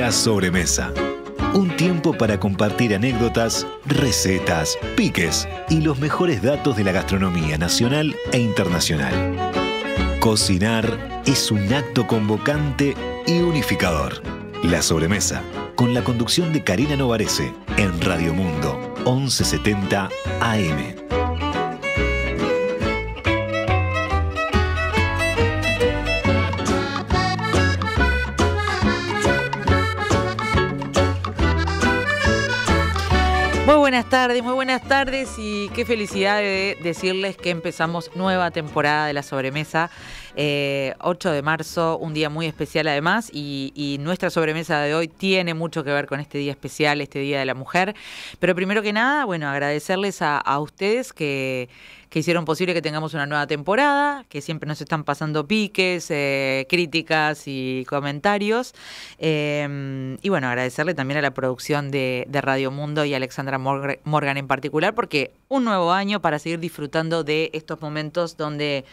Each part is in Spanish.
La Sobremesa. Un tiempo para compartir anécdotas, recetas, piques y los mejores datos de la gastronomía nacional e internacional. Cocinar es un acto convocante y unificador. La Sobremesa, con la conducción de Karina Novarese en Radio Mundo 1170 AM. buenas tardes, muy buenas tardes y qué felicidad de decirles que empezamos nueva temporada de la sobremesa. 8 eh, de marzo, un día muy especial además y, nuestra sobremesa de hoy tiene mucho que ver con este día especial, este Día de la Mujer. Pero primero que nada, bueno, agradecerles a ustedes que que hicieron posible que tengamos una nueva temporada, que siempre nos están pasando piques, eh, críticas y comentarios. Em, y bueno, agradecerle también a la producción de, Radio Mundo y a Alexandra Morgan en particular, porque un nuevo año para seguir disfrutando de estos momentos donde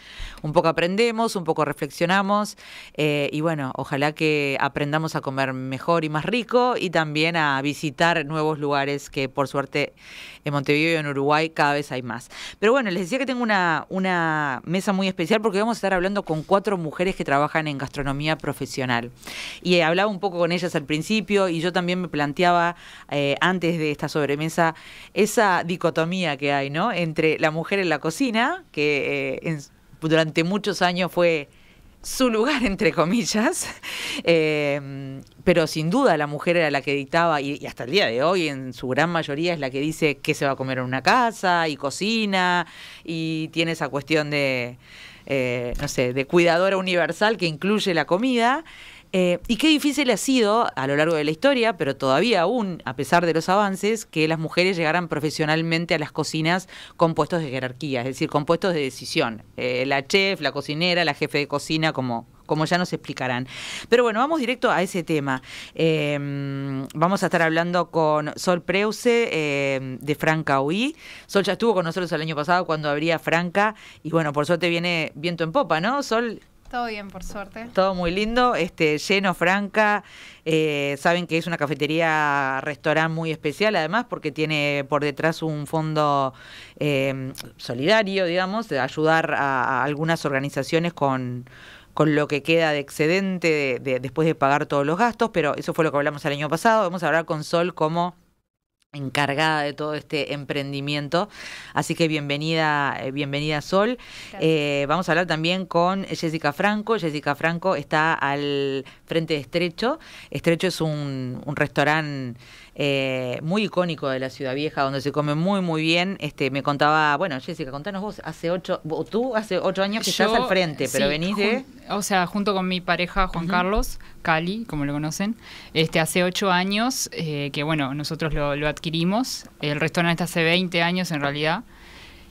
un poco aprendemos, un poco reflexionamos eh, y bueno, ojalá que aprendamos a comer mejor y más rico y también a visitar nuevos lugares que por suerte en Montevideo y en Uruguay cada vez hay más. Pero bueno, les decía que tengo una, una mesa muy especial porque vamos a estar hablando con cuatro mujeres que trabajan en gastronomía profesional. Y he hablaba un poco con ellas al principio y yo también me planteaba eh, antes de esta sobremesa esa dicotomía que hay, ¿no? Entre la mujer en la cocina, que eh, durante muchos años fue su lugar, entre comillas, em, pero sin duda la mujer era la que dictaba, y, hasta el día de hoy en su gran mayoría es la que dice qué se va a comer en una casa, y cocina, y tiene esa cuestión de, eh, no sé, de cuidadora universal que incluye la comida. Eh, y qué difícil ha sido a lo largo de la historia, pero todavía aún, a pesar de los avances, que las mujeres llegaran profesionalmente a las cocinas con puestos de jerarquía, es decir, con puestos de decisión. Eh, la chef, la cocinera, la jefe de cocina, como, como ya nos explicarán. Pero bueno, vamos directo a ese tema. Em, vamos a estar hablando con Sol Preuse em, de Franca UI. Sol ya estuvo con nosotros el año pasado cuando abría Franca y bueno, por suerte viene viento en popa, ¿no? Sol, todo bien, por suerte. Todo muy lindo, este, lleno, franca. Eh, saben que es una cafetería, restaurante muy especial, además, porque tiene por detrás un fondo eh, solidario, digamos, de ayudar a, algunas organizaciones con, con lo que queda de excedente después de pagar todos los gastos, pero eso fue lo que hablamos el año pasado. Vamos a hablar con Sol cómo encargada de todo este emprendimiento. Así que bienvenida, eh, bienvenida Sol. Eh, vamos a hablar también con Jessica Franco. Jessica Franco está al frente de Estrecho. Estrecho es un, un restaurante eh, muy icónico de la Ciudad Vieja, donde se come muy, muy bien. Este, me contaba, bueno, Jessica, contanos vos, hace ocho, tú hace ocho años que estás al frente, pero venís de... O sea, junto con mi pareja Juan Carlos, Cali, como lo conocen, este, hace ocho años eh, que, bueno, nosotros lo, lo adquirimos. El restaurante hace 20 años en realidad.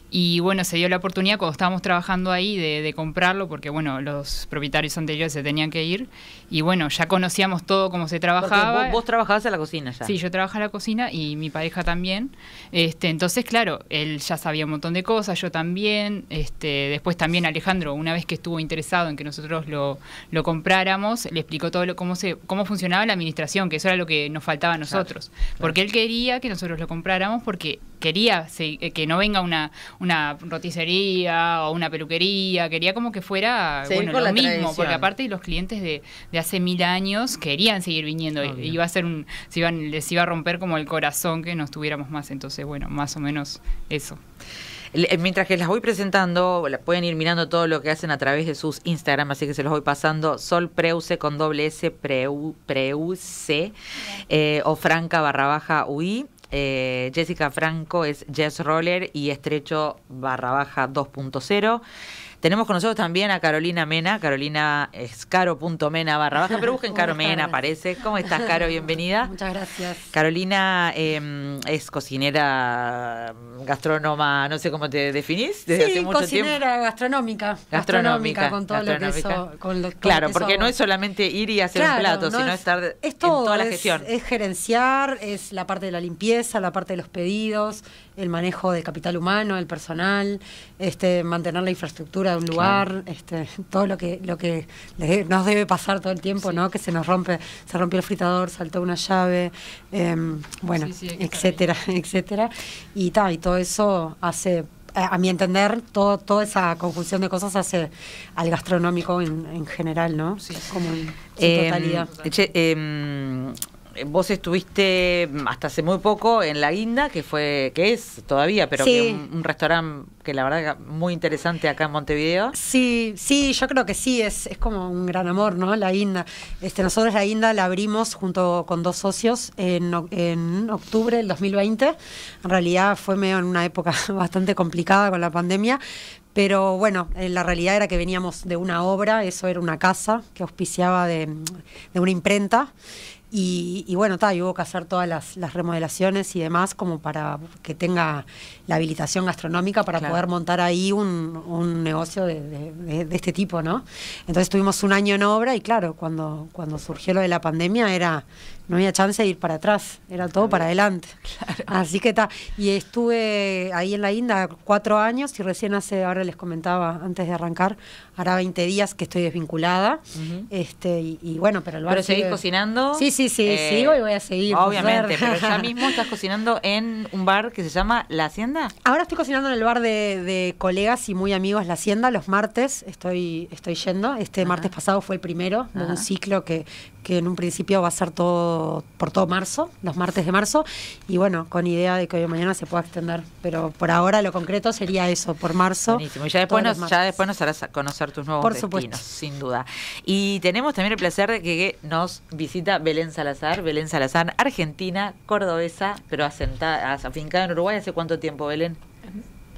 Y bueno, se dio la oportunidad cuando estábamos trabajando ahí de, comprarlo, porque bueno, los propietarios anteriores se tenían que ir. Y bueno, ya conocíamos todo cómo se trabajaba. Vos, vos, trabajabas en la cocina ya. Sí, yo trabajaba en la cocina y mi pareja también. Este, entonces, claro, él ya sabía un montón de cosas, yo también. Este, después también Alejandro, una vez que estuvo interesado en que nosotros lo, lo compráramos, le explicó todo lo, cómo, se, cómo funcionaba la administración, que eso era lo que nos faltaba a nosotros. Porque él quería que nosotros lo compráramos porque quería eh, que no venga una, una roticería o una peluquería, quería como que fuera lo mismo, porque aparte los clientes de, hace mil años querían seguir viniendo, iba a ser un, se les iba a romper como el corazón que no estuviéramos más, entonces bueno, más o menos eso. Eh, mientras que las voy presentando, pueden ir mirando todo lo que hacen a través de sus Instagram, así que se los voy pasando. Sol Preuse con doble S Preu, eh, o Franca barra baja UI. Eh, Jessica Franco es Jazz Roller y Estrecho barra baja 2.0. Tenemos con nosotros también a Carolina Mena. Carolina es caro.mena barra baja, pero busquen Caro Mena, parece. ¿Cómo estás, Caro? Bienvenida. Muchas gracias. Carolina em, es cocinera, mm, gastrónoma, no sé cómo te definís, sí, cocinera, gastronómica. Gastronómica, con todo lo que eso. claro, porque no es solamente ir y hacer un plato, sino estar en toda la gestión. Es gerenciar, es la parte de la limpieza, la parte de los pedidos, el manejo de capital humano, el personal, este, mantener la infraestructura de un lugar, este, todo lo que, lo que nos debe pasar todo el tiempo, ¿no? Que se nos rompe, se rompió el fritador, saltó una llave, em, bueno, etcétera, etcétera. Y, ta, y todo eso hace a mi entender, todo, toda esa conjunción de cosas hace al gastronómico en, en general, ¿no? Sí, como en em, totalidad. Em, vos estuviste hasta hace muy poco en La Guinda, que fue, que es todavía, pero que un, restaurante que la verdad muy interesante acá en Montevideo. Sí, sí, yo creo que sí, es, es como un gran amor, ¿no? La Guinda. Este, nosotros La Guinda la abrimos junto con dos socios en, en octubre del 2020. En realidad fue medio en una época bastante complicada con la pandemia, pero bueno, eh, la realidad era que veníamos de una obra, eso era una casa que auspiciaba de, de una imprenta. Y, bueno, tal, y hubo que hacer todas las, remodelaciones y demás como para que tenga la habilitación gastronómica para poder montar ahí un, negocio de, este tipo, ¿no? Entonces tuvimos un año en obra y claro, cuando, cuando surgió lo de la pandemia era no había chance de ir para atrás, era todo para adelante. Así que está. Y estuve ahí en la India cuatro años y recién hace, ahora les comentaba antes de arrancar, hará 20 días que estoy desvinculada. este y, bueno, pero el bar. ¿Pero seguís cocinando? Sí, sí, sí, eh, sigo y voy a seguir. Obviamente, pero ya mismo estás cocinando en un bar que se llama La Hacienda. Ahora estoy cocinando en el bar de, colegas y muy amigos La Hacienda los martes, estoy, estoy yendo. Este martes pasado fue el primero de un ciclo que, que en un principio va a ser todo por todo marzo, los martes de marzo, y bueno, con idea de que hoy o mañana se pueda extender. Pero por ahora lo concreto sería eso, por marzo. Buenísimo, y ya después, nos, ya después nos harás conocer tus nuevos por supuesto. sin duda. Y tenemos también el placer de que nos visita Belén Salazar, Belén Salazar, argentina, cordobesa, pero asentada, afincada en Uruguay. ¿Hace cuánto tiempo, Belén?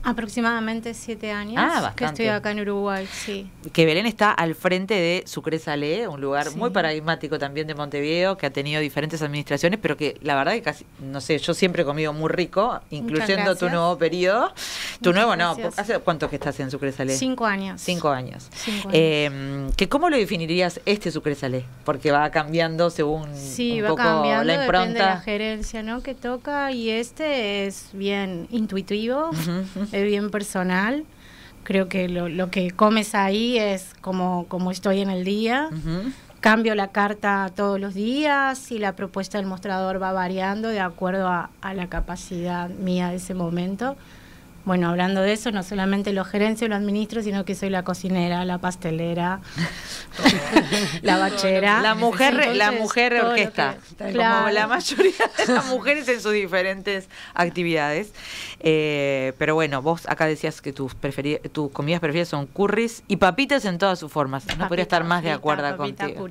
Aproximadamente siete años ah, que estoy acá en Uruguay, sí. Que Belén está al frente de Sucre Salé un lugar muy paradigmático también de Montevideo, que ha tenido diferentes administraciones, pero que la verdad que casi, no sé, yo siempre he comido muy rico, incluyendo tu nuevo periodo. Tu nuevo, no, ¿hace cuánto que estás en Sucre Salé? Cinco años. Cinco años. Em, que ¿Cómo lo definirías este Sucre Salé? Porque va cambiando según sí, un va poco cambiando, la impronta. de la gerencia ¿no? que toca y este es bien intuitivo es bien personal. Creo que lo, que comes ahí es como, estoy en el día. Cambio la carta todos los días y la propuesta del mostrador va variando de acuerdo a la capacidad mía de ese momento. Bueno, hablando de eso, no solamente lo gerencio, lo administro, sino que soy la cocinera, la pastelera, la bachera. La mujer, la mujer orquesta, como la mayoría de las mujeres en sus diferentes actividades. Eh, pero bueno, vos acá decías que tus, tus comidas preferidas son curries y papitas en todas sus formas. No podría estar más de acuerdo papita, contigo.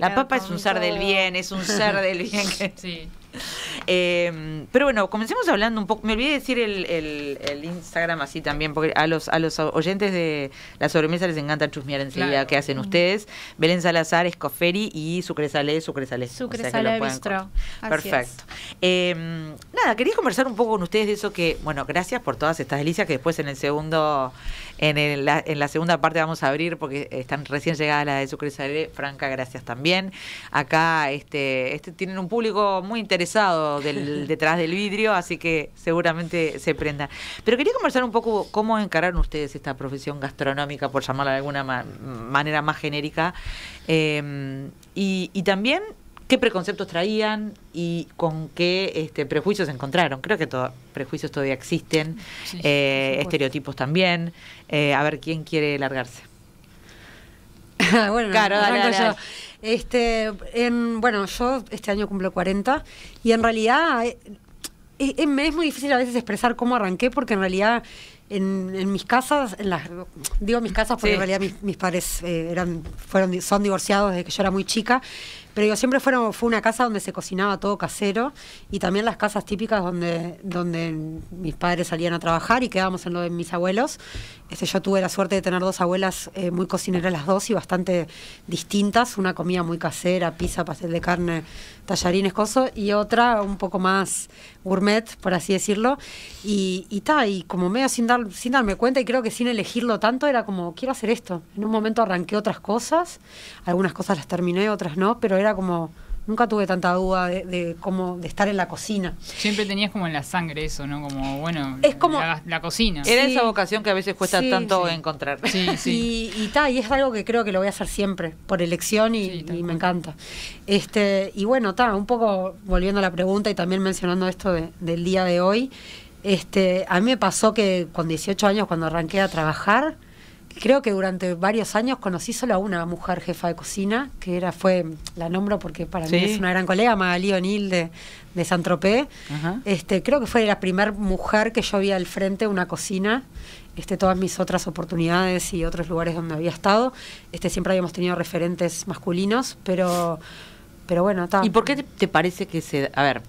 la papa es un ser del bien, es un ser del bien. Que... Eh, pero bueno, comencemos hablando un poco. Me olvidé decir el, el, Instagram así también, porque a los, a los oyentes de la sobremesa les encanta chusmear enseguida claro. qué hacen ustedes. Belén Salazar, Escoferi y Sucresalé, Sucresalé. Sucre o sea Perfecto. Em, nada, quería conversar un poco con ustedes de eso que, bueno, gracias por todas estas delicias que después en el segundo, en, la, en la segunda parte vamos a abrir porque están recién llegadas las de Sucresalé. Franca, gracias también. Acá este, este tienen un público muy interesante pesado del, detrás del vidrio, así que seguramente se prenda. Pero quería conversar un poco cómo encararon ustedes esta profesión gastronómica, por llamarla de alguna manera más genérica, eh, y, también qué preconceptos traían y con qué este, prejuicios encontraron. Creo que todos prejuicios todavía existen, eh, estereotipos también. Eh, a ver quién quiere largarse. bueno, claro, Este, en, bueno, yo este año cumplo 40 y en realidad eh, eh, eh, me es muy difícil a veces expresar cómo arranqué porque en realidad en, mis casas, en las, digo mis casas porque en realidad mis, padres eran, fueron, son divorciados desde que yo era muy chica, pero siempre fueron, fue una casa donde se cocinaba todo casero y también las casas típicas donde, donde mis padres salían a trabajar y quedábamos en lo de mis abuelos. Este, yo tuve la suerte de tener dos abuelas eh, muy cocineras las dos y bastante distintas. Una comía muy casera, pizza, pastel de carne, tallarines, cosas, y otra un poco más gourmet, por así decirlo. Y, y y como medio sin, dar, sin darme cuenta y creo que sin elegirlo tanto, era como, quiero hacer esto. En un momento arranqué otras cosas, algunas cosas las terminé, otras no, pero era como nunca tuve tanta duda de, cómo de estar en la cocina. Siempre tenías como en la sangre eso, ¿no? Como, bueno, es como, la, cocina. Era esa vocación que a veces cuesta tanto encontrar. Y, ta, y es algo que creo que lo voy a hacer siempre, por elección y, me encanta. Este, y bueno, ta, un poco volviendo a la pregunta y también mencionando esto del día de hoy, este, a mí me pasó que con 18 años, cuando arranqué a trabajar, creo que durante varios años conocí solo a una mujer jefa de cocina, que era, fue, la nombro porque para mí es una gran colega, Magalí O'Neill de, de Tropez. Este, creo que fue la primera mujer que yo vi al frente de una cocina. Este, todas mis otras oportunidades y otros lugares donde había estado. Este, siempre habíamos tenido referentes masculinos, pero, pero bueno, está. ¿Y por qué te parece que se.? A ver,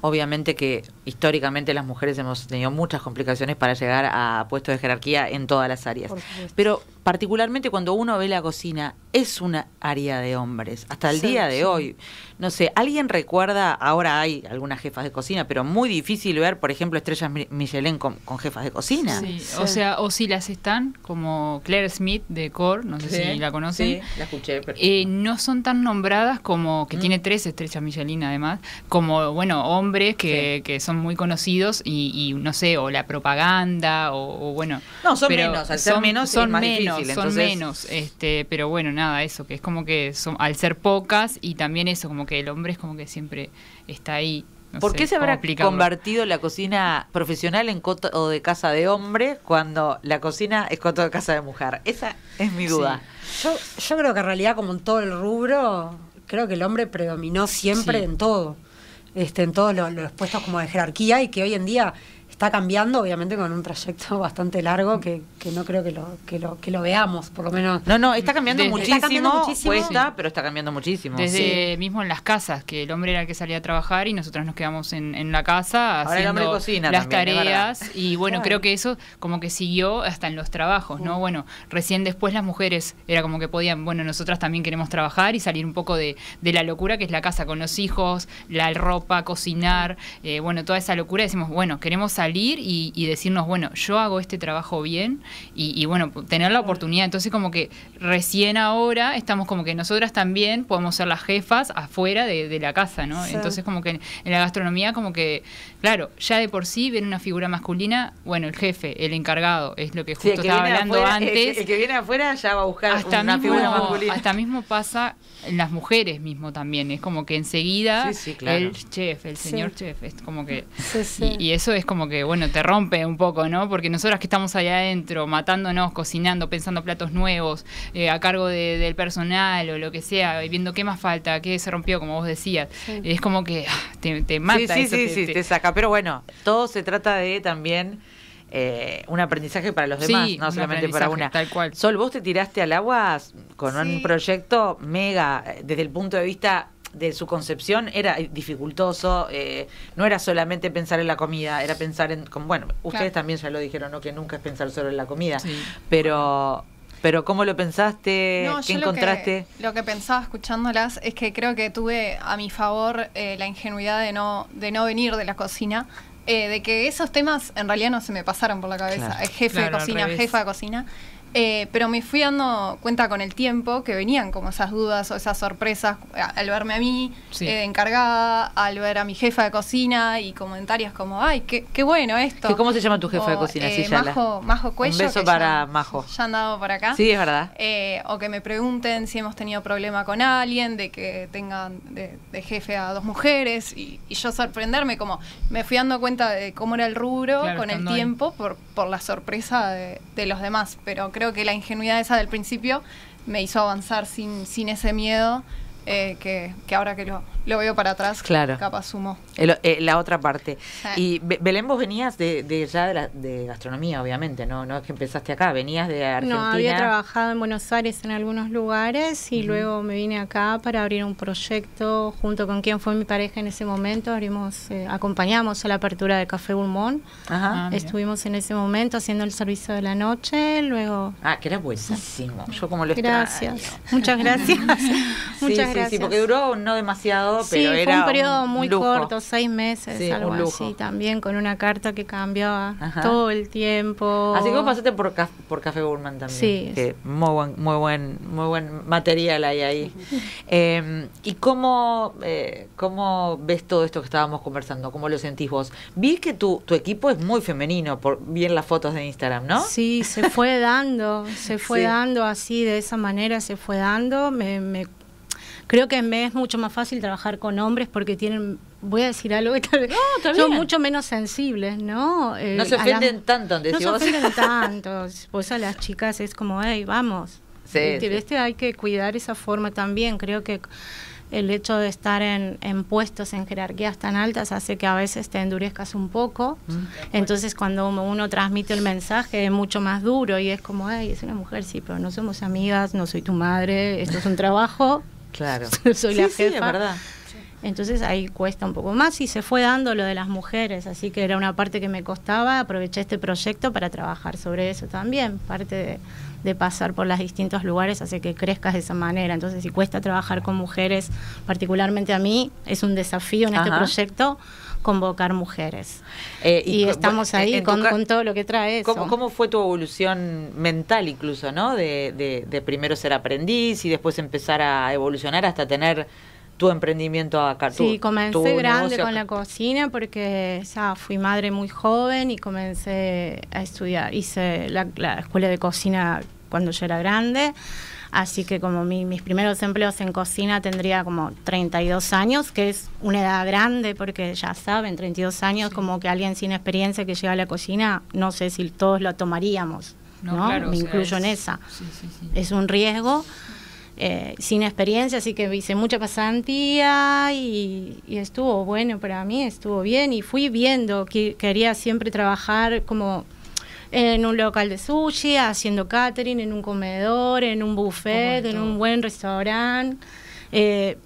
obviamente que históricamente las mujeres hemos tenido muchas complicaciones para llegar a puestos de jerarquía en todas las áreas. Pero particularmente cuando uno ve la cocina, es una área de hombres, hasta el día de hoy. No sé, ¿alguien recuerda, ahora hay algunas jefas de cocina, pero muy difícil ver, por ejemplo, estrellas Michelin con, jefas de cocina? Sí, o sea, o si las están, como Claire Smith de Core, no sé si la conocen. la escuché. Eh, no son tan nombradas como, que mm. tiene tres estrellas Michelin además, como, bueno, hombres que, que son muy conocidos y, no sé, o la propaganda, o, bueno. No, son menos, son, menos son menos, menos, este, pero bueno, nada, eso, que es como que son, al ser pocas y también eso, como que el hombre es como que siempre está ahí. porque ¿Por qué se habrá convertido la cocina profesional en coto de casa de hombre cuando la cocina es coto de casa de mujer? Esa es mi duda. Yo, yo creo que en realidad, como en todo el rubro, creo que el hombre predominó siempre en todo. Este, en todos los, los puestos como de jerarquía y que hoy en día está cambiando, obviamente, con un trayecto bastante largo que, no creo que lo, que, lo, veamos, por lo menos. No, no, está cambiando, muchísimo, está pero está cambiando muchísimo. Desde mismo en las casas, que el hombre era el que salía a trabajar y nosotros nos quedamos en, la casa haciendo las tareas. Y bueno, creo que eso como que siguió hasta en los trabajos, ¿no? Bueno, recién después las mujeres era como que podían, bueno, nosotras también queremos trabajar y salir un poco de, la locura que es la casa con los hijos, la ropa, cocinar, eh, bueno, toda esa locura. Decimos, bueno, queremos salir y, decirnos, bueno, yo hago este trabajo bien y, bueno, tener la oportunidad. Entonces como que recién ahora estamos como que nosotras también podemos ser las jefas afuera de, la casa, ¿no? Entonces como que en, la gastronomía como que, claro, ya de por sí viene una figura masculina, bueno, el jefe, el encargado, es lo que justo estaba hablando antes. El, que viene afuera ya va a buscar una figura masculina. Hasta mismo pasa en las mujeres mismo también, es como que enseguida el chef, el señor chef, es como que... y eso es como que bueno, te rompe un poco, ¿no? Porque nosotras que estamos allá adentro, matándonos, cocinando, pensando platos nuevos, eh, a cargo del personal o lo que sea, viendo qué más falta, qué se rompió, como vos decías, es como que ah, te, mata. Sí, sí, sí, te, saca. Pero bueno, todo se trata de también... Eh, un aprendizaje para los demás, no solamente para una. Tal cual. Sol, vos te tiraste al agua con un proyecto mega, eh, desde el punto de vista de su concepción era eh, dificultoso, eh, no era solamente pensar en la comida, era pensar en, como, bueno, ustedes también ya lo dijeron, ¿no? que nunca es pensar solo en la comida, pero... Pero ¿cómo lo pensaste? ¿Qué encontraste? Lo que, pensaba escuchándolas es que creo que tuve a mi favor eh, la ingenuidad de no, de no venir de la cocina, de que esos temas en realidad no se me pasaron por la cabeza. jefe de cocina, jefa de cocina. Eh, pero me fui dando cuenta con el tiempo que venían como esas dudas o esas sorpresas eh, al verme a mí eh, encargada, al ver a mi jefa de cocina y comentarios como, ay, qué, qué bueno esto. ¿Cómo se llama tu jefa de cocina? Majo, Cuello. beso para Majo. Ya han dado por acá. Sí, es verdad. o que me pregunten si hemos tenido problema con alguien, de que tengan de, jefe a dos mujeres y, yo sorprenderme como, me fui dando cuenta de cómo era el rubro con el tiempo por, por, la sorpresa de, los demás, pero creo que la ingenuidad esa del principio me hizo avanzar sin, sin ese miedo eh, que, ahora que lo, lo, veo para atrás, claro. capaz sumo. Eh, la otra parte. Y Belén, vos venías de, de ya de, gastronomía, obviamente, ¿no? No es que empezaste acá, venías de Argentina. No, había trabajado en Buenos Aires en algunos lugares y luego me vine acá para abrir un proyecto junto con quien fue mi pareja en ese momento. Abrimos, eh, acompañamos a la apertura de Café Bulmón ah, Estuvimos en ese momento haciendo el servicio de la noche, luego... Ah, que era buenísimo. Yo como lo Gracias. Muchas gracias. Muchas gracias. Sí, porque duró no demasiado, pero sí, fue un periodo muy corto, seis meses, algo así, también con una carta que cambiaba todo el tiempo. Así que vos pasaste por, Café Burman también, sí. muy buen, muy buen, material hay ahí. Em, ¿Y eh, cómo, ves todo esto que estábamos conversando? ¿Cómo lo sentís vos? Vi que tu, tu equipo es muy femenino, por bien las fotos de Instagram, ¿no? Sí, se fue dando, se fue dando así, de esa manera se fue dando, me, me Creo que me es mucho más fácil trabajar con hombres porque tienen, voy a decir algo que tal vez son mucho menos sensibles, ¿no? Eh, no se ofenden tanto, No se ofenden tanto. Pues a las chicas es como, hey, vamos. Sí, este, hay que cuidar esa forma también. Creo que el hecho de estar en, puestos, en jerarquías tan altas, hace que a veces te endurezcas un poco. Mm. Entonces, cuando uno transmite el mensaje, es mucho más duro y es como, ay, es una mujer, sí, pero no somos amigas, no soy tu madre, esto es un trabajo, Claro. Soy la jefa. verdad. Entonces ahí cuesta un poco más y se fue dando lo de las mujeres, así que era una parte que me costaba. Aproveché este proyecto para trabajar sobre eso también, parte de, pasar por los distintos lugares hace que crezcas de esa manera. Entonces si cuesta trabajar con mujeres, particularmente a mí, es un desafío en este proyecto convocar mujeres. Eh, y, estamos ahí con, todo lo que trae eso. ¿Cómo, fue tu evolución mental incluso, no? De, de, primero ser aprendiz y después empezar a evolucionar hasta tener tu emprendimiento acá. Sí, comencé grande con la cocina porque ya fui madre muy joven y comencé a estudiar. Hice la escuela de cocina cuando yo era grande. Así que como mis primeros empleos en cocina tendría como 32 años, que es una edad grande porque ya saben, 32 años como que alguien sin experiencia que llega a la cocina, no sé si todos lo tomaríamos, ¿no? Me incluyo en esa. Es un riesgo. Eh, sin experiencia, así que hice mucha pasantía y, y, estuvo bueno para mí, estuvo bien y fui viendo que quería siempre trabajar como en un local de sushi, haciendo catering, en un comedor, en un buffet, en un buen restaurante, eh,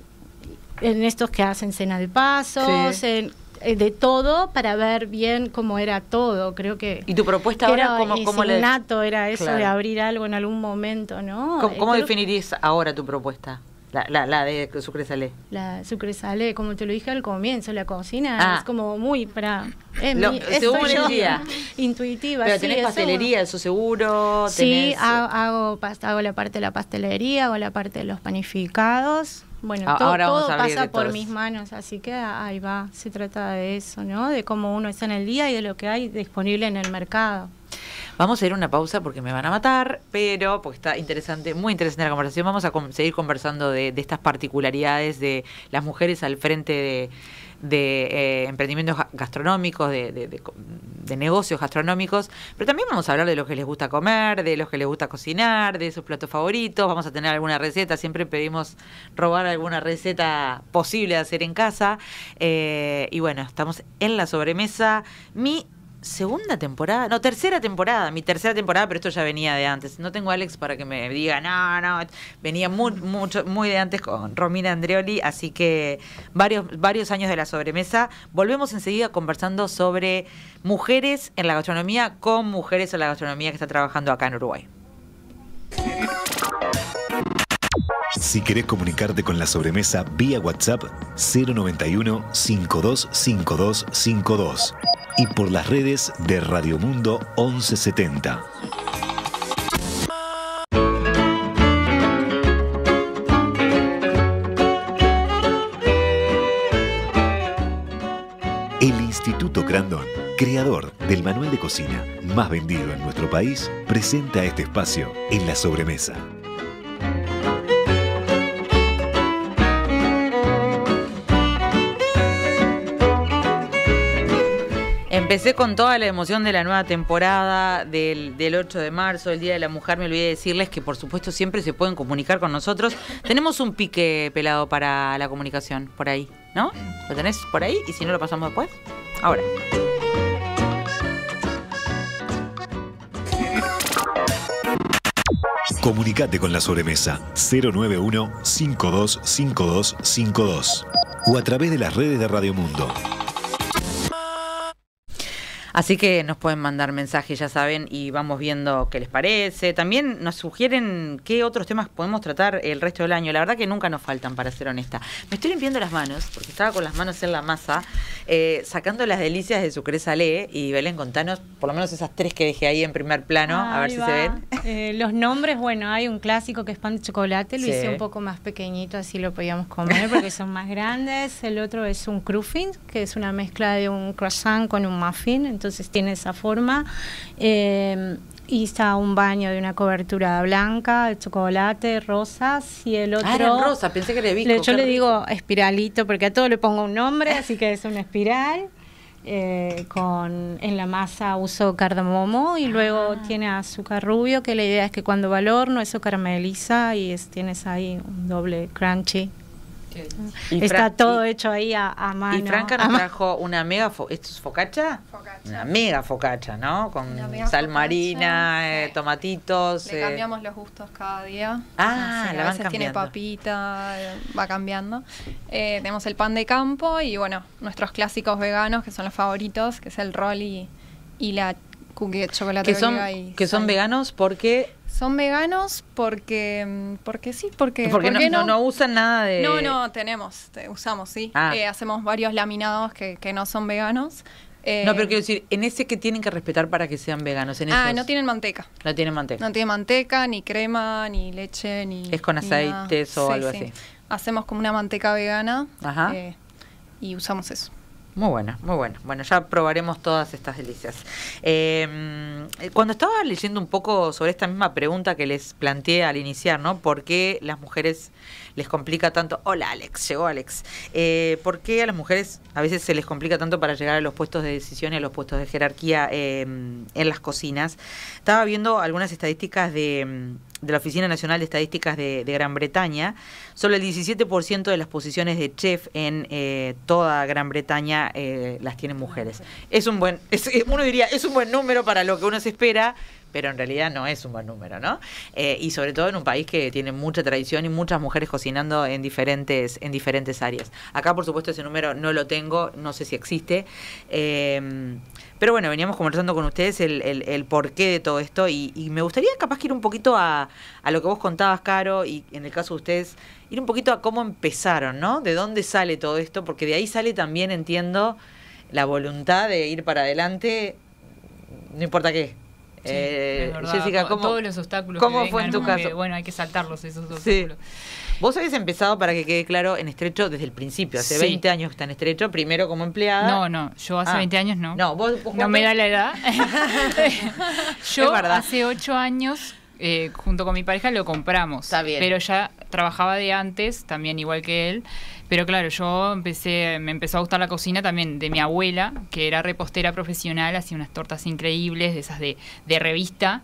en estos que hacen cena de pasos, eh, de todo para ver bien cómo era todo, creo que... ¿Y tu propuesta ahora cómo, cómo era eso de abrir algo en algún momento, ¿no? cómo definirías ahora tu propuesta? La, la, la, de Sucre Salé. La Sucre Salé, como te lo dije al comienzo, la cocina ah. es como muy para... día. Intuitiva. Pero tenés pastelería, eso, seguro. Tenés... Sí, eh, hago, hago, la parte de la pastelería, hago la parte de los panificados. Bueno, todo pasa por mis manos, así que ahí va, se trata de eso, ¿no? De cómo uno está en el día y de lo que hay disponible en el mercado. Vamos a ir a una pausa porque me van a matar, pero porque está interesante, muy interesante la conversación. Vamos a seguir conversando de, estas particularidades de las mujeres al frente de, eh, emprendimientos gastronómicos, de, negocios gastronómicos, pero también vamos a hablar de los que les gusta comer, de los que les gusta cocinar, de sus platos favoritos. Vamos a tener alguna receta, siempre pedimos robar alguna receta posible de hacer en casa. Eh, y bueno, estamos en la sobremesa. Mi segunda temporada, no, tercera temporada, mi tercera temporada, pero esto ya venía de antes. No tengo a Alex para que me diga, no, no, venía muy, mucho, muy de antes con Romina Andreoli, así que varios, varios años de la sobremesa. Volvemos enseguida conversando sobre mujeres en la gastronomía con mujeres en la gastronomía que está trabajando acá en Uruguay. Si querés comunicarte con la sobremesa vía WhatsApp 091 525252 y por las redes de Radio Mundo 1170. El Instituto Crandón, creador del manual de cocina más vendido en nuestro país, presenta este espacio en la sobremesa. Empecé con toda la emoción de la nueva temporada, del, 8 de marzo, el Día de la Mujer. Me olvidé decirles que, por supuesto, siempre se pueden comunicar con nosotros. Tenemos un pique pelado para la comunicación por ahí, ¿no? ¿Lo tenés por ahí? Y si no, lo pasamos después. Ahora. Comunicate con la sobremesa 091 525252 o a través de las redes de Radio Mundo. Así que nos pueden mandar mensajes, ya saben, y vamos viendo qué les parece. También nos sugieren qué otros temas podemos tratar el resto del año. La verdad que nunca nos faltan, para ser honesta. Me estoy limpiando las manos, porque estaba con las manos en la masa, eh, sacando las delicias de Sucre Salé. Y Belén, contanos por lo menos esas tres que dejé ahí en primer plano, a ver si se ven. Eh, los nombres, bueno, hay un clásico que es pan de chocolate, lo hice un poco más pequeñito, así lo podíamos comer porque son más grandes. El otro es un cruffin, que es una mezcla de un croissant con un muffin entonces tiene esa forma. Eh, y está un baño de una cobertura blanca, de chocolate, rosas y el ah, otro. rosa, pensé que le Yo le digo espiralito porque a todo le pongo un nombre, así que es una espiral. Eh, con en la masa uso cardamomo y luego ah. tiene azúcar rubio que la idea es que cuando va no eso carameliza y tienes ahí un doble crunchy Está todo hecho ahí a, a, mano. Y Franca nos trajo una mega, fo ¿esto es focacha? Una mega focacha, ¿no? Con sal marina, eh, tomatitos. Eh. cambiamos los gustos cada día. Ah, la a veces tiene papita, eh, va cambiando. tenemos el pan de campo y bueno, nuestros clásicos veganos que son los favoritos, que es el roll y, la cookie de chocolate. Que son, que son veganos porque son veganos porque, mm, porque sí, porque, no, no, usan nada de... No, no, tenemos, usamos, sí. Ah. Eh, hacemos varios laminados que, no son veganos. no, pero eh, quiero decir, en ese que tienen que respetar para que sean veganos. ah, no tienen manteca. No tienen manteca. No tienen manteca, ni crema, ni leche, ni... Es con aceites o algo así. Hacemos como una manteca vegana eh, y usamos eso. Muy bueno, muy bueno. Bueno, ya probaremos todas estas delicias. Eh, cuando estaba leyendo un poco sobre esta misma pregunta que les planteé al iniciar, ¿no? ¿Por qué las mujeres les complica tanto. Hola Alex, llegó Alex. Eh, ¿Por qué a las mujeres a veces se les complica tanto para llegar a los puestos de decisión y a los puestos de jerarquía em, en las cocinas? Estaba viendo algunas estadísticas de, em, la Oficina Nacional de Estadísticas de, Gran Bretaña. Solo el 17% de las posiciones de chef en eh, toda Gran Bretaña eh, las tienen mujeres. Es un buen, uno diría, es un buen número para lo que uno se espera pero en realidad no es un buen número, ¿no? Eh, y sobre todo en un país que tiene mucha tradición y muchas mujeres cocinando en diferentes, en diferentes áreas. Acá, por supuesto, ese número no lo tengo, no sé si existe. Em, pero bueno, veníamos conversando con ustedes el, el, porqué de todo esto y, me gustaría capaz que ir un poquito a, a lo que vos contabas, Caro, y en el caso de ustedes, ir un poquito a cómo empezaron, ¿no? De dónde sale todo esto, porque de ahí sale también, entiendo, la voluntad de ir para adelante, no importa qué, eh, Jessica, ¿cómo, todos los obstáculos. fue en tu caso? bueno, hay que saltarlos esos obstáculos. Vos habéis empezado, para que quede claro, en estrecho desde el principio. Hace 20 años que está en estrecho, primero como empleada. No, no, yo hace 20 ah. años no. No, no me da la edad. yo hace 8 años eh, junto con mi pareja lo compramos. Pero ya trabajaba de antes, también igual que él. Pero claro, yo empecé, me empezó a gustar la cocina también de mi abuela, que era repostera profesional, hacía unas tortas increíbles, de esas de, revista.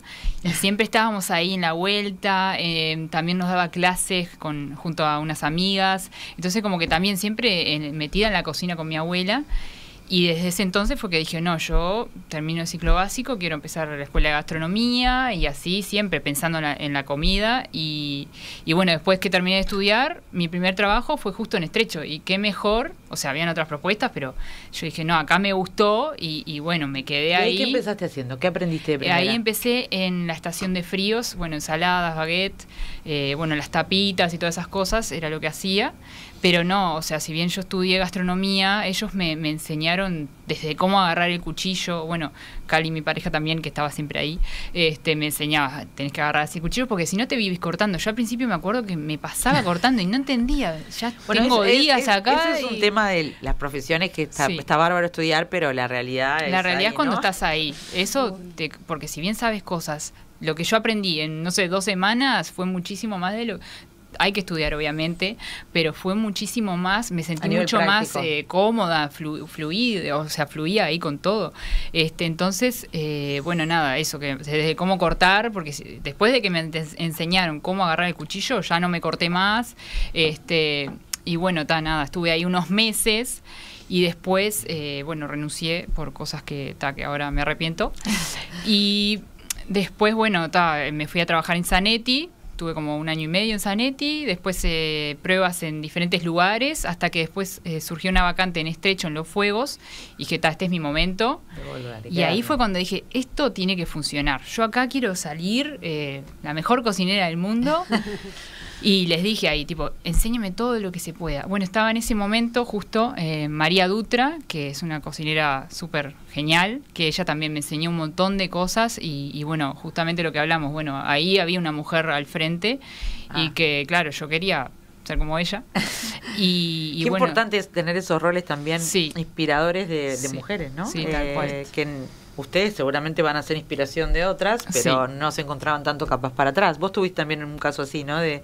siempre estábamos ahí en la vuelta, eh, también nos daba clases con, junto a unas amigas. Entonces como que también siempre eh, metida en la cocina con mi abuela. Y desde ese entonces fue que dije, no, yo termino el ciclo básico, quiero empezar la escuela de gastronomía y así, siempre pensando en la, comida. Y, bueno, después que terminé de estudiar, mi primer trabajo fue justo en Estrecho. Y qué mejor, o sea, habían otras propuestas, pero yo dije, no, acá me gustó y, bueno, me quedé ¿Y ahí. ¿Qué empezaste haciendo? ¿Qué aprendiste de eh, Ahí empecé en la estación de fríos, bueno, ensaladas, baguette, eh, bueno, las tapitas y todas esas cosas, era lo que hacía. Pero no, o sea, si bien yo estudié gastronomía, ellos me, me enseñaron desde cómo agarrar el cuchillo. Bueno, Cali, mi pareja también, que estaba siempre ahí, este, me enseñaba, tenés que agarrar ese el cuchillo porque si no te vivís cortando. Yo al principio me acuerdo que me pasaba cortando y no entendía. Ya tengo días acá. es un tema de las profesiones que está, bárbaro estudiar, pero la realidad es. La realidad es cuando estás ahí. Eso, porque si bien sabes cosas, lo que yo aprendí en, no sé, dos semanas fue muchísimo más de lo, hay que estudiar obviamente, pero fue muchísimo más, me sentí mucho más eh, cómoda, fluida, o sea, fluía ahí con todo. Este, entonces, eh, bueno, nada, eso, que desde cómo cortar, porque después de que me enseñaron cómo agarrar el cuchillo, ya no me corté más, este, y bueno, está, nada, estuve ahí unos meses y después, eh, bueno, renuncié por cosas que, que ahora me arrepiento. Y después, bueno, me fui a trabajar en Zanetti, estuve como un año y medio en Zanetti, después eh, pruebas en diferentes lugares, hasta que después eh, surgió una vacante en estrecho en Los Fuegos, y dije, este es mi momento. y ahí fue cuando dije, esto tiene que funcionar. Yo acá quiero salir eh, la mejor cocinera del mundo. Y les dije ahí, tipo, enséñeme todo lo que se pueda. Bueno, estaba en ese momento justo eh, María Dutra, que es una cocinera súper genial, que ella también me enseñó un montón de cosas y, bueno, justamente lo que hablamos, bueno, ahí había una mujer al frente y ah. que, claro, yo quería ser como ella. Y, Qué importante es tener esos roles también inspiradores de, mujeres, ¿no? Sí, eh, tal cual ustedes seguramente van a ser inspiración de otras, pero no se encontraban tanto capaz para atrás. Vos tuviste también un caso así, ¿no? De,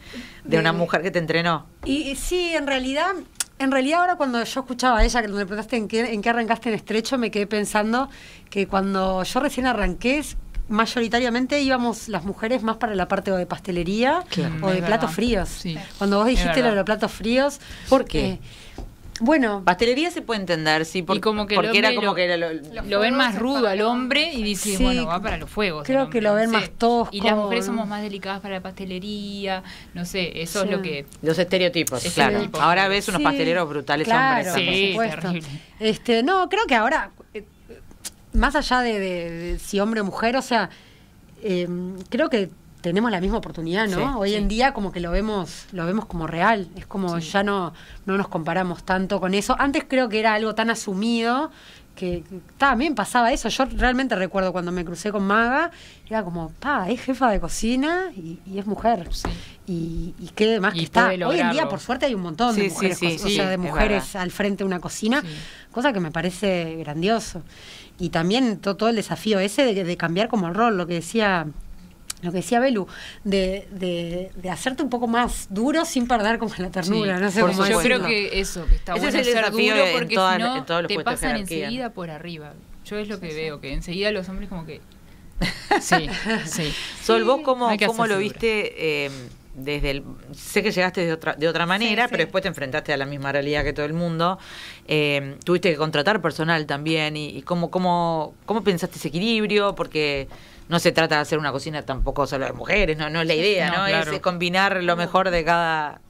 una mujer que te entrenó. Y, sí, en realidad, en realidad ahora cuando yo escuchaba a ella que le preguntaste en qué, en qué arrancaste en estrecho, me quedé pensando que cuando yo recién arranqué, mayoritariamente íbamos las mujeres más para la parte de pastelería o de platos fríos. Cuando vos dijiste lo de los platos fríos, ¿por qué? Eh, bueno. Pastelería se puede entender, sí, porque era como que era lo, ven más rudo al hombre y dicen, bueno, va para los fuegos. Creo que lo ven más tosco. Y las mujeres somos más delicadas para la pastelería, no sé, eso es lo que... Los estereotipos, claro. Ahora ves unos pasteleros brutales hombres. Este, no, creo que ahora, eh, más allá de, si hombre o mujer, o sea, eh, creo que tenemos la misma oportunidad, ¿no? Hoy en día como que lo vemos, lo vemos como real, es como ya no, no nos comparamos tanto con eso. Antes creo que era algo tan asumido que también pasaba eso. Yo realmente recuerdo cuando me crucé con Maga, era como, pa, es jefa de cocina y, es mujer. Y, qué demás que está. Hoy en día, por suerte, hay un montón de mujeres, de mujeres al frente de una cocina, cosa que me parece grandioso. Y también todo el desafío ese de, de cambiar como el rol, lo que decía lo que decía Belu, de, de, hacerte un poco más duro sin perder como la ternura. no sé cómo yo creo que eso, que está Ese es el ser duro porque toda, si no te pasan enseguida por arriba. Yo es lo que veo, que enseguida los hombres como que... Sí, sí. Sol, vos cómo, lo viste... Em, desde el, sé que llegaste de otra, de otra manera, pero después te enfrentaste a la misma realidad que todo el mundo. Em, tuviste que contratar personal también y, y cómo, cómo, cómo pensaste ese equilibrio, porque no se trata de hacer una cocina tampoco solo de mujeres, no, no es la idea, ¿no? Es, combinar lo mejor de cada...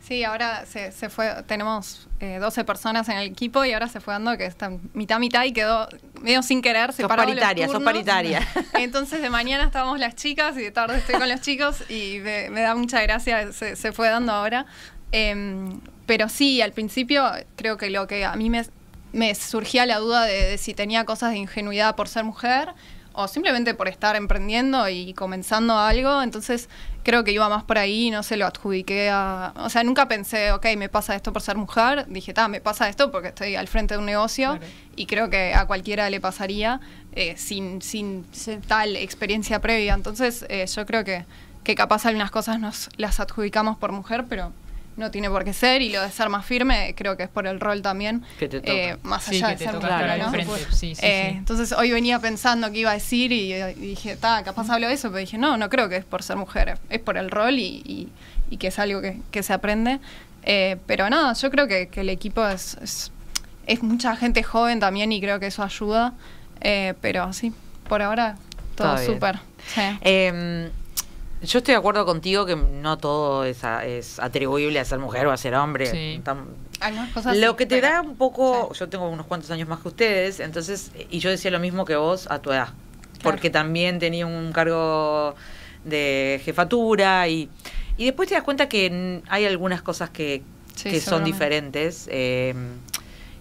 Sí, ahora se, fue, tenemos 12 eh, personas en el equipo y ahora se fue dando que está mitad mitad y quedó medio sin querer sos paritaria, sos paritaria. Entonces de mañana estábamos las chicas y de tarde estoy con los chicos y me, da mucha gracia, se, fue dando ahora. Em, pero sí, al principio creo que lo que a mí me, me surgía la duda de si tenía cosas de ingenuidad por ser mujer, o simplemente por estar emprendiendo y comenzando algo, entonces creo que iba más por ahí, no se lo adjudiqué a... O sea, nunca pensé, ok, me pasa esto por ser mujer, dije, ta, me pasa esto porque estoy al frente de un negocio y creo que a cualquiera le pasaría eh, sin, sin tal experiencia previa, entonces eh, yo creo que, que capaz algunas cosas nos las adjudicamos por mujer, pero no tiene por qué ser y lo de ser más firme creo que es por el rol también eh, más allá de ser toca claro, pues, eh, entonces hoy venía pensando qué iba a decir y, dije está capaz hablo de eso pero dije no no creo que es por ser mujer es por el rol y, que es algo que, se aprende eh, pero nada yo creo que, el equipo es, es, mucha gente joven también y creo que eso ayuda pero así por ahora todo súper em, yo estoy de acuerdo contigo que no todo es, atribuible a ser mujer o a ser hombre. Ah, cosas lo que te da un poco, yo tengo unos cuantos años más que ustedes, entonces, y yo decía lo mismo que vos a tu edad, porque también tenía un cargo de jefatura y, después te das cuenta que hay algunas cosas que, son diferentes. Em,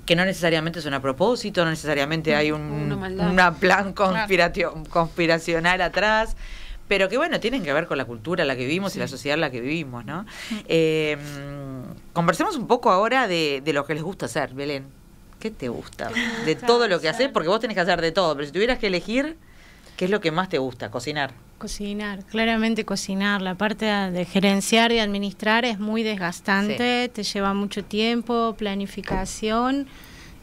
que no necesariamente son a propósito, no necesariamente hay un, una, plan conspiración, conspiracional atrás pero que bueno, tienen que ver con la cultura en la que vivimos y la sociedad en la que vivimos, ¿no? Eh, conversemos un poco ahora de, lo que les gusta hacer, Belén. ¿Qué te gusta? De todo lo que haces, porque vos tenés que hacer de todo, pero si tuvieras que elegir, ¿qué es lo que más te gusta? Cocinar. Cocinar, claramente cocinar. La parte de gerenciar y administrar es muy desgastante, te lleva mucho tiempo, planificación.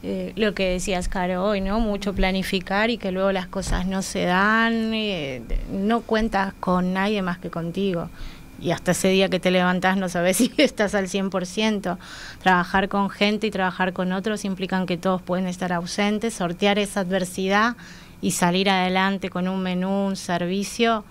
Eh, lo que decías, Caro, hoy, ¿no? Mucho planificar y que luego las cosas no se dan, eh, no cuentas con nadie más que contigo. Y hasta ese día que te levantás no sabes si estás al 100%. Trabajar con gente y trabajar con otros implican que todos pueden estar ausentes, sortear esa adversidad y salir adelante con un menú, un servicio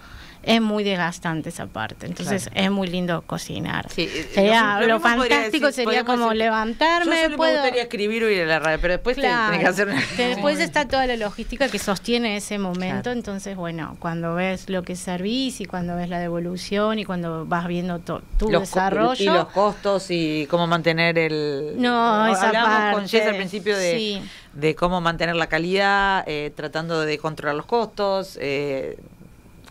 es muy desgastante esa parte. Entonces es muy lindo cocinar. Eh, sería, lo, fantástico sería como levantarme. Yo puedo... me gustaría escribir o ir a la radio, pero después que hacer una... Después está toda la logística que sostiene ese momento. Entonces, bueno, cuando ves lo que servís y cuando ves la devolución y cuando vas viendo tu desarrollo. Y los costos y cómo mantener el. No, Hablamos con Jess al principio de. cómo mantener la calidad, eh, tratando de controlar los costos, eh,